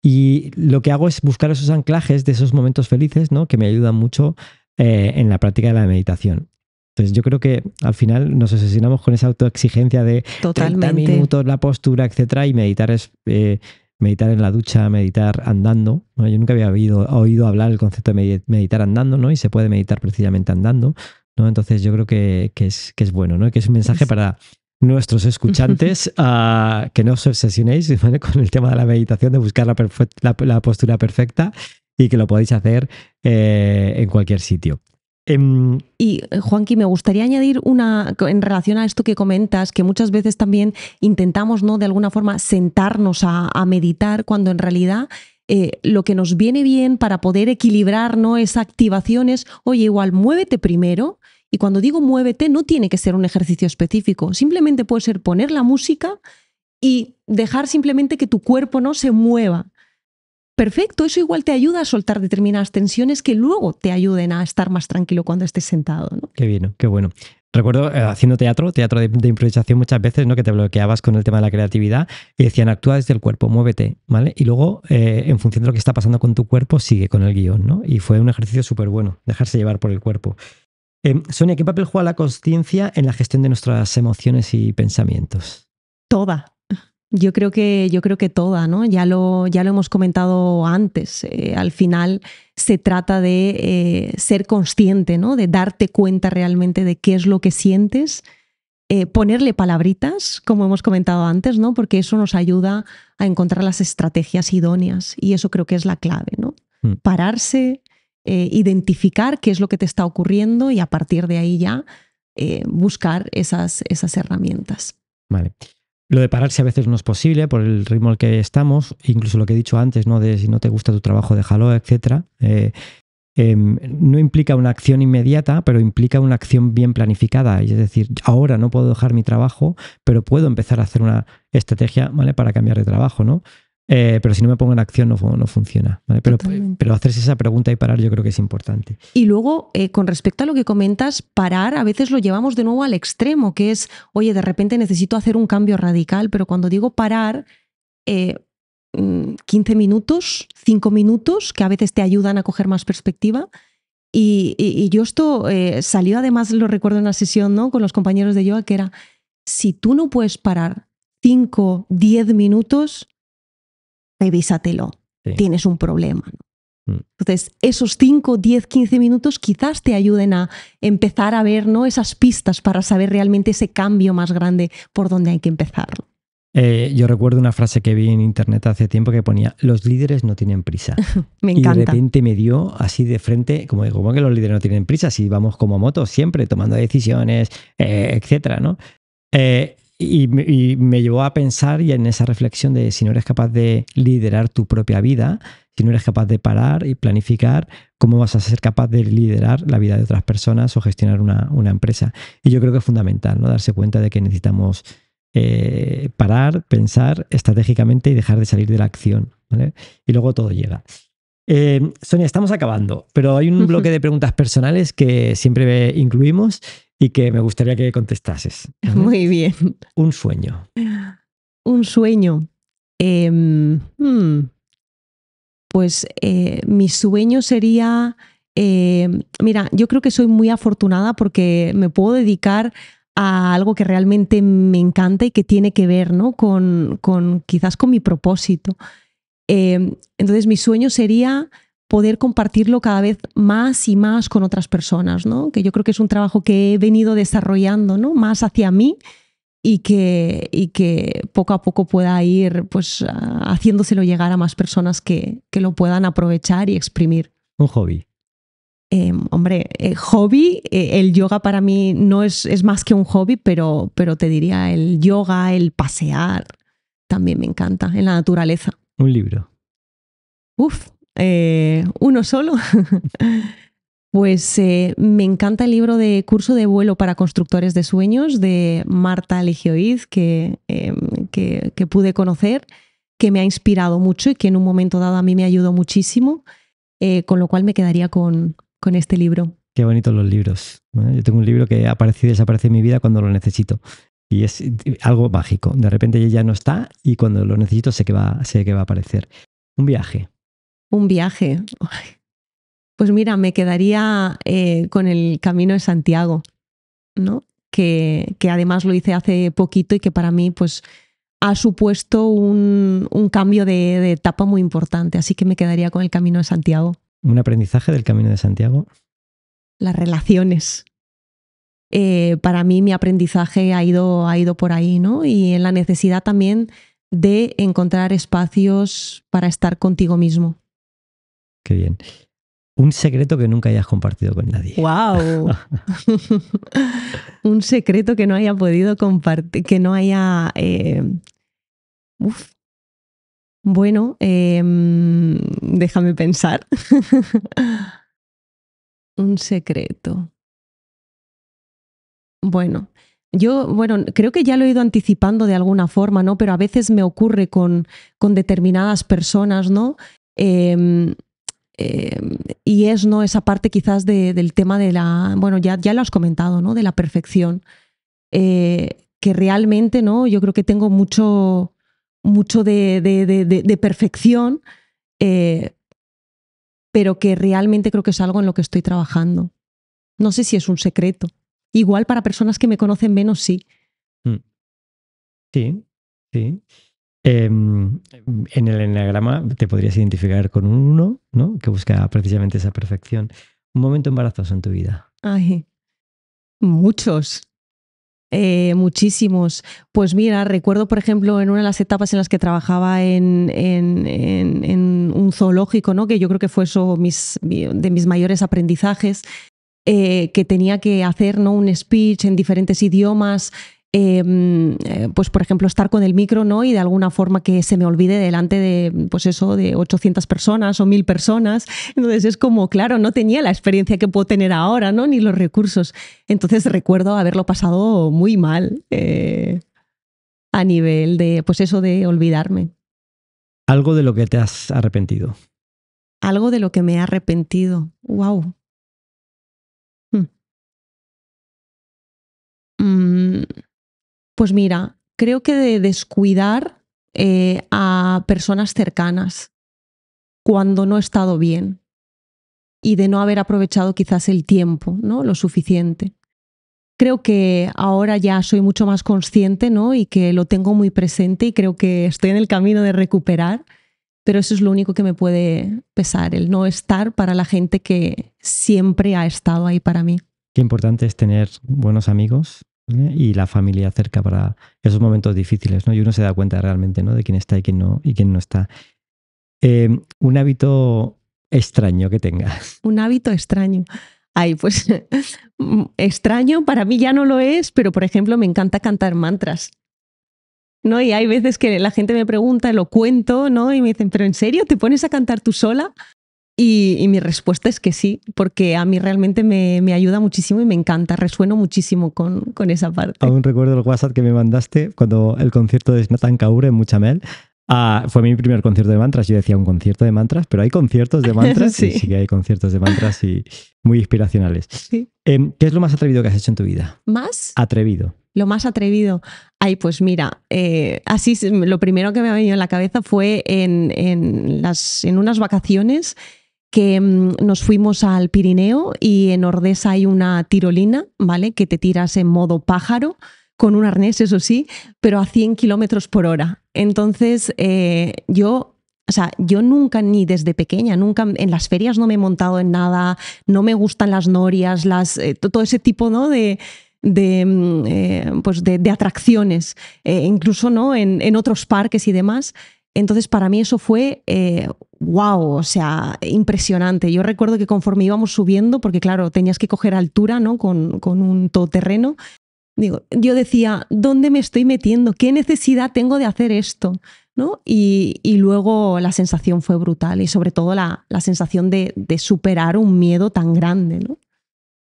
Y lo que hago es buscar esos anclajes de esos momentos felices, ¿no? Que me ayudan mucho eh, en la práctica de la meditación. Entonces yo creo que al final nos asesinamos con esa autoexigencia de 30 minutos, la postura, etcétera, y meditar es eh, meditar en la ducha, meditar andando. Yo nunca había oído, hablar el concepto de meditar andando, ¿no? Y se puede meditar precisamente andando, ¿no? Entonces yo creo que, es, bueno, ¿no? Que es un mensaje para nuestros escuchantes uh, <laughs> que no os obsesionéis <laughs> con el tema de la meditación, de buscar la, postura perfecta y que lo podéis hacer eh, en cualquier sitio. Em, y eh, Juanqui, me gustaría añadir una en relación a esto que comentas, que muchas veces también intentamos, ¿no? De alguna forma sentarnos a, meditar cuando en realidad eh, lo que nos viene bien para poder equilibrar ¿no? esa activación es, oye, igual muévete primero. Y cuando digo muévete, no tiene que ser un ejercicio específico. Simplemente puede ser poner la música y dejar simplemente que tu cuerpo no se mueva, Perfecto, eso igual te ayuda a soltar determinadas tensiones que luego te ayuden a estar más tranquilo cuando estés sentado. ¿no? Qué bien, qué bueno. Recuerdo eh, haciendo teatro, teatro de, improvisación muchas veces, ¿no? Que te bloqueabas con el tema de la creatividad y decían, actúa desde el cuerpo, muévete, ¿vale? Y luego, eh, en función de lo que está pasando con tu cuerpo, sigue con el guión, ¿no? Y fue un ejercicio súper bueno, dejarse llevar por el cuerpo. Em, Sonia, ¿qué papel juega la conciencia en la gestión de nuestras emociones y pensamientos? Toda, yo creo que, yo creo que toda, ¿no? Ya lo, ya lo hemos comentado antes. Eh, al final se trata de eh, ser consciente, ¿no? De darte cuenta realmente de qué es lo que sientes. Eh, ponerle palabritas, como hemos comentado antes, ¿no? Porque eso nos ayuda a encontrar las estrategias idóneas. Y eso creo que es la clave, ¿no? Mm. Pararse, identificar qué es lo que te está ocurriendo y a partir de ahí ya buscar esas, esas herramientas. Vale. Lo de pararse a veces no es posible por el ritmo al que estamos, incluso lo que he dicho antes, ¿no? De si no te gusta tu trabajo, déjalo, etcétera. Eh, em, no implica una acción inmediata, pero implica una acción bien planificada. Es decir, ahora no puedo dejar mi trabajo, pero puedo empezar a hacer una estrategia ¿vale? para cambiar de trabajo, ¿no? Eh, pero si no me pongo en acción no, funciona. Pero, pero, hacerse esa pregunta y parar yo creo que es importante. Y luego, eh, con respecto a lo que comentas, parar a veces lo llevamos de nuevo al extremo, que es, oye, de repente necesito hacer un cambio radical, pero cuando digo parar, 15 eh, mm, minutos, 5 minutos, que a veces te ayudan a coger más perspectiva. Y, yo esto salió además, lo recuerdo en una sesión con los compañeros de yoga, que era, si tú no puedes parar 5, 10 minutos, revísatelo. Tienes un problema. Mm. Entonces, esos 5, 10, 15 minutos quizás te ayuden a empezar a ver ¿no? esas pistas para saber realmente ese cambio más grande por donde hay que empezar. Eh, yo recuerdo una frase que vi en internet hace tiempo que ponía, los líderes no tienen prisa. <laughs> me encanta. Y de repente me dio así de frente, como digo, ¿cómo que los líderes no tienen prisa? Si vamos como motos siempre, tomando decisiones, eh, etcétera, ¿no? Eh, y, me llevó a pensar y en esa reflexión de si no eres capaz de liderar tu propia vida, si no eres capaz de parar y planificar, ¿cómo vas a ser capaz de liderar la vida de otras personas o gestionar una, empresa? Y yo creo que es fundamental ¿no? darse cuenta de que necesitamos eh, parar, pensar estratégicamente y dejar de salir de la acción. Y luego todo llega. Eh, Sonia, estamos acabando, pero hay un bloque <laughs> de preguntas personales que siempre incluimos y que me gustaría que contestases. Muy bien. Un sueño. Un sueño. Em, hmm. pues eh, mi sueño sería, em, mira, yo creo que soy muy afortunada porque me puedo dedicar a algo que realmente me encanta y que tiene que ver, ¿no? Con, con quizás con mi propósito. Em, entonces mi sueño sería poder compartirlo cada vez más y más con otras personas, ¿no? Que yo creo que es un trabajo que he venido desarrollando, ¿no? Más hacia mí y que, y que poco a poco pueda ir, pues, haciéndoselo llegar a más personas que, lo puedan aprovechar y exprimir. Un hobby. Em, hombre, eh, hobby, eh, el yoga para mí no es, es más que un hobby, pero, pero te diría el yoga, el pasear, también me encanta, en la naturaleza. Un libro. Uf, eh, uno solo, <laughs> pues eh, me encanta el libro de curso de vuelo para constructores de sueños de Marta Legioiz, em, que, que, pude conocer, que me ha inspirado mucho y que en un momento dado a mí me ayudó muchísimo, eh, con lo cual me quedaría con, este libro. Qué bonitos los libros. Yo tengo un libro que aparece y desaparece en mi vida cuando lo necesito. Y es algo mágico. De repente ya no está y cuando lo necesito sé que sé que va a aparecer. Un viaje un viaje. Pues mira, me quedaría eh, con el Camino de Santiago, ¿no? Que, que, además lo hice hace poquito y que para mí pues, ha supuesto un, cambio de, etapa muy importante. Así que me quedaría con el Camino de Santiago. ¿Un aprendizaje del Camino de Santiago? Las relaciones. Eh, para mí mi aprendizaje ha ido, ha ido por ahí, ¿no? Y en la necesidad también de encontrar espacios para estar contigo mismo Qué bien. Un secreto que nunca hayas compartido con nadie. ¡Wow! <laughs> un secreto que no haya podido compartir, que no haya. Eh, uf. Bueno, em, déjame pensar. <laughs> un secreto. Bueno, yo, bueno, creo que ya lo he ido anticipando de alguna forma, ¿no? Pero a veces me ocurre con, determinadas personas, ¿no? Em, eh, y es ¿no? esa parte quizás de, del tema de la, bueno, ya, ya lo has comentado, ¿no? de la perfección, eh, que realmente ¿no? yo creo que tengo mucho, mucho de, de, perfección, eh, pero que realmente creo que es algo en lo que estoy trabajando. No sé si es un secreto. Igual para personas que me conocen menos, sí. Mm. Sí, sí. Em, en el enneagrama te podrías identificar con un uno, ¿no? Que busca precisamente esa perfección. Un momento embarazoso en tu vida. Ay, muchos. Eh, muchísimos. Pues mira, recuerdo, por ejemplo, en una de las etapas en las que trabajaba en, un zoológico, ¿no? Que yo creo que fue eso de mis mayores aprendizajes. Eh, que tenía que hacer ¿no? un speech en diferentes idiomas Em, eh, pues por ejemplo estar con el micro no y de alguna forma que se me olvide delante de pues eso de 800 personas o 1000 personas entonces es como claro no tenía la experiencia que puedo tener ahora no ni los recursos entonces recuerdo haberlo pasado muy mal eh, a nivel de pues eso de olvidarme algo de lo que te has arrepentido algo de lo que me he arrepentido wow pues mira, creo que de descuidar eh, a personas cercanas cuando no he estado bien y de no haber aprovechado quizás el tiempo, ¿no? Lo suficiente. Creo que ahora ya soy mucho más consciente, ¿no? Y que lo tengo muy presente y creo que estoy en el camino de recuperar, pero eso es lo único que me puede pesar, el no estar para la gente que siempre ha estado ahí para mí. Qué importante es tener buenos amigos ¿eh? y la familia cerca para esos momentos difíciles, ¿no? Y uno se da cuenta realmente, ¿no? De quién está y quién no, y quién no está. Em, un hábito extraño que tengas. <laughs> Un hábito extraño. Ay, pues <laughs> extraño, para mí ya no lo es, pero por ejemplo me encanta cantar mantras. ¿No? Y hay veces que la gente me pregunta, lo cuento, ¿no? Y me dicen, ¿pero en serio te pones a cantar tú sola? Y, mi respuesta es que sí, porque a mí realmente me, me ayuda muchísimo y me encanta, resueno muchísimo con, con, esa parte. Aún recuerdo el WhatsApp que me mandaste cuando el concierto de Snatan Kaur en Muchamel. Ah, fue mi primer concierto de mantras. Yo decía un concierto de mantras, pero hay conciertos de <laughs> mantras. sí. sí, que hay conciertos de mantras y muy inspiracionales. Em, ¿Qué es lo más atrevido que has hecho en tu vida? ¿Más? Atrevido. Lo más atrevido. Ay, pues mira, eh, así lo primero que me ha venido en la cabeza fue en, en, las, en unas vacaciones que mm, nos fuimos al Pirineo y en Ordesa hay una tirolina, ¿vale? Que te tiras en modo pájaro, con un arnés, eso sí, pero a 100 kilómetros por hora. Entonces, eh, yo o sea, yo nunca, ni desde pequeña, nunca en las ferias no me he montado en nada, no me gustan las norias, las, eh, todo ese tipo ¿no? de, mm, eh, pues de, atracciones, incluso ¿no? en, otros parques y demás. Entonces, para mí eso fue wow, eh, o sea, impresionante. Yo recuerdo que conforme íbamos subiendo, porque claro, tenías que coger altura, ¿no? Con, con un todoterreno. Digo, yo decía, ¿dónde me estoy metiendo? ¿Qué necesidad tengo de hacer esto? ¿No? Y, luego la sensación fue brutal y sobre todo la, sensación de, superar un miedo tan grande. ¿no?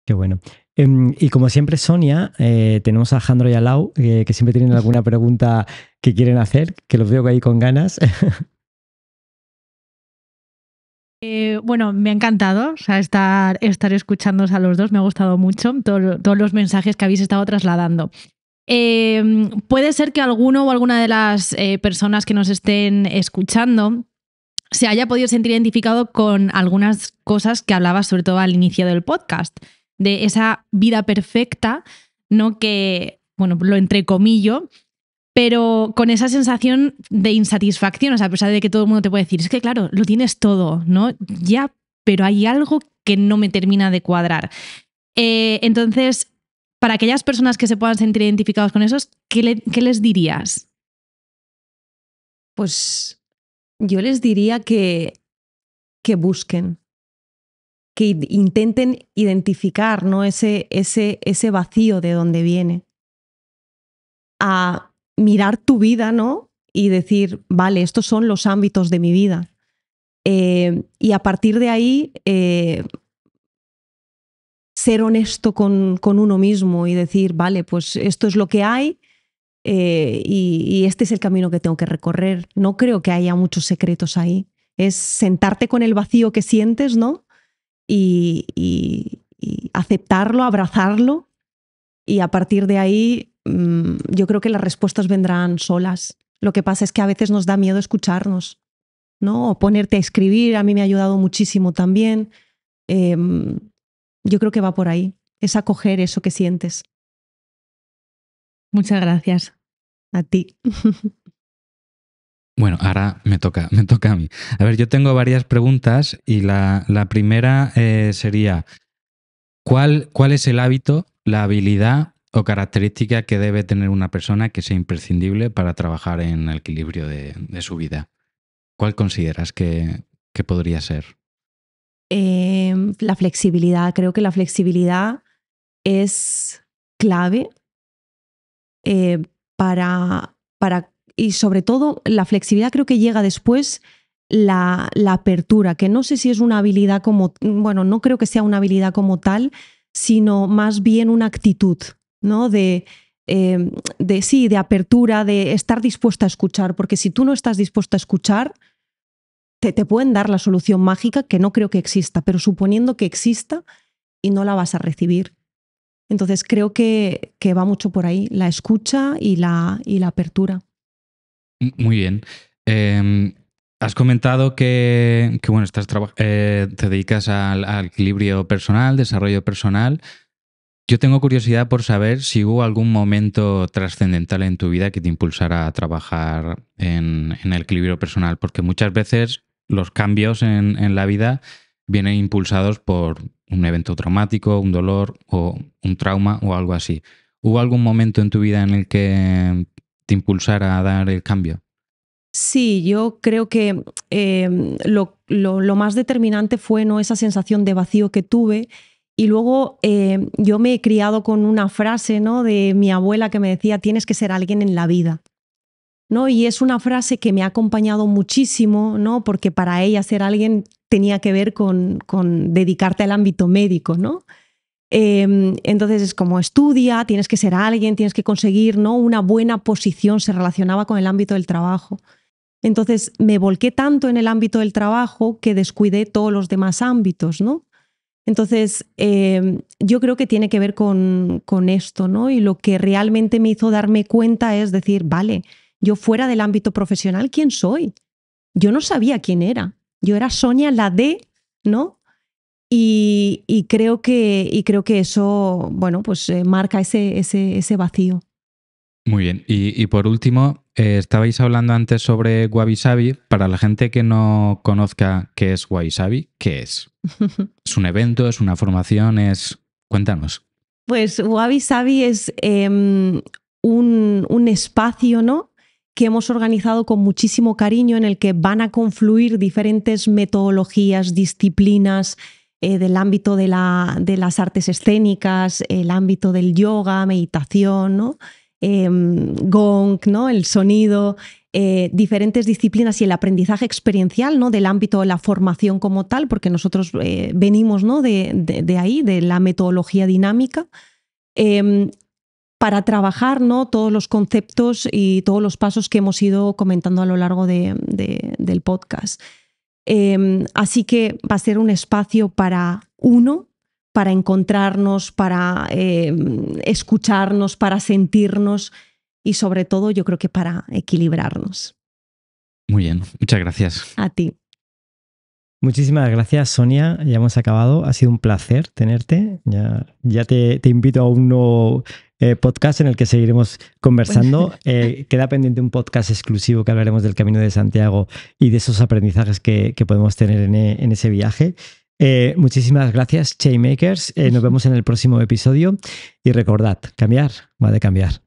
Qué bueno. Em, y como siempre, Sonia, eh, tenemos a Alejandro y a Lau, eh, que siempre tienen alguna <laughs> pregunta que quieren hacer, que los veo ahí con ganas. <laughs> Eh, bueno, me ha encantado estar, estar escuchándoos a los dos, me ha gustado mucho todos los mensajes que habéis estado trasladando. Em, puede ser que alguno o alguna de las personas que nos estén escuchando se haya podido sentir identificado con algunas cosas que hablabas, sobre todo al inicio del podcast de esa vida perfecta, ¿no? Que, bueno, lo entrecomillo, pero con esa sensación de insatisfacción, o sea, a pesar de que todo el mundo te puede decir, es que claro, lo tienes todo, ¿no? Ya, pero hay algo que no me termina de cuadrar. Eh, entonces, para aquellas personas que se puedan sentir identificados con esos, ¿qué, ¿qué, les dirías? Pues yo les diría que, que busquen, que intenten identificar ¿no? ese, ese, ese vacío de dónde viene. A mirar tu vida, ¿no? Y decir, vale, estos son los ámbitos de mi vida. Eh, y a partir de ahí, eh, ser honesto con, uno mismo y decir, vale, pues esto es lo que hay eh, y este es el camino que tengo que recorrer. No creo que haya muchos secretos ahí. Es sentarte con el vacío que sientes, ¿no? y, aceptarlo, abrazarlo y a partir de ahí mm, yo creo que las respuestas vendrán solas. Lo que pasa es que a veces nos da miedo escucharnos, ¿no? O ponerte a escribir, a mí me ha ayudado muchísimo también. Em, yo creo que va por ahí, es acoger eso que sientes. Muchas gracias. A ti. <laughs> Bueno, ahora me toca, <laughs> me toca a mí. A ver, yo tengo varias preguntas y la, primera eh, sería, ¿cuál, ¿cuál es el hábito, la habilidad o característica que debe tener una persona que sea imprescindible para trabajar en el equilibrio de, su vida? ¿Cuál consideras que, podría ser? Em, la flexibilidad. Creo que la flexibilidad es clave eh, para, para y sobre todo la flexibilidad creo que llega después la, apertura, que no sé si es una habilidad como, bueno, no creo que sea una habilidad como tal, sino más bien una actitud, ¿no? De, em, de sí, de apertura, de estar dispuesta a escuchar, porque si tú no estás dispuesta a escuchar, te, te pueden dar la solución mágica, que no creo que exista, pero suponiendo que exista y no la vas a recibir. Entonces creo que, que va mucho por ahí, la escucha y la, y la apertura. Muy bien. Em, has comentado que, bueno, eh, te dedicas al, equilibrio personal, desarrollo personal. Yo tengo curiosidad por saber si hubo algún momento trascendental en tu vida que te impulsara a trabajar en, el equilibrio personal, porque muchas veces los cambios en la vida vienen impulsados por un evento traumático, un dolor o un trauma o algo así. ¿Hubo algún momento en tu vida en el que te impulsara a dar el cambio? Sí, yo creo que em, lo, más determinante fue ¿no? esa sensación de vacío que tuve. Y luego em, yo me he criado con una frase ¿no? de mi abuela que me decía, tienes que ser alguien en la vida. ¿no? Y es una frase que me ha acompañado muchísimo, ¿no? porque para ella ser alguien tenía que ver con, con dedicarte al ámbito médico. ¿no? Em, entonces es como estudia, tienes que ser alguien, tienes que conseguir ¿no? una buena posición, se relacionaba con el ámbito del trabajo. Entonces me volqué tanto en el ámbito del trabajo que descuidé todos los demás ámbitos, ¿no? Entonces, em, yo creo que tiene que ver con, esto, ¿no? Y lo que realmente me hizo darme cuenta es decir, vale, yo fuera del ámbito profesional, ¿quién soy? Yo no sabía quién era. Yo era Sonia, la D, ¿no? Y, creo, que, creo que eso, bueno, pues eh, marca ese, ese, vacío. Muy bien. Y, por último, eh, estabais hablando antes sobre Wabi Para la gente que no conozca qué es Wabi ¿qué es? <laughs> ¿Es un evento? ¿Es una formación? Es. Cuéntanos. Pues Wabi es em, un, un espacio, ¿no? que hemos organizado con muchísimo cariño en el que van a confluir diferentes metodologías, disciplinas, eh, del ámbito de, las artes escénicas, el ámbito del yoga, meditación, em, gong, ¿no? el sonido, eh, diferentes disciplinas y el aprendizaje experiencial ¿no? del ámbito de la formación como tal, porque nosotros eh, venimos de, ahí, de la metodología dinámica, em, para trabajar ¿no? todos los conceptos y todos los pasos que hemos ido comentando a lo largo del podcast. Em, así que va a ser un espacio para uno, para encontrarnos, para em, escucharnos, para sentirnos y sobre todo yo creo que para equilibrarnos. Muy bien, muchas gracias. A ti. Muchísimas gracias, Sonia. Ya hemos acabado. Ha sido un placer tenerte. Ya, ya te, te invito a un nuevo eh, podcast en el que seguiremos conversando. Eh, queda pendiente un podcast exclusivo que hablaremos del Camino de Santiago y de esos aprendizajes que, podemos tener en, eh, ese viaje. muchísimas gracias, Chainmakers. nos vemos en el próximo episodio. Y recordad, cambiar va de cambiar.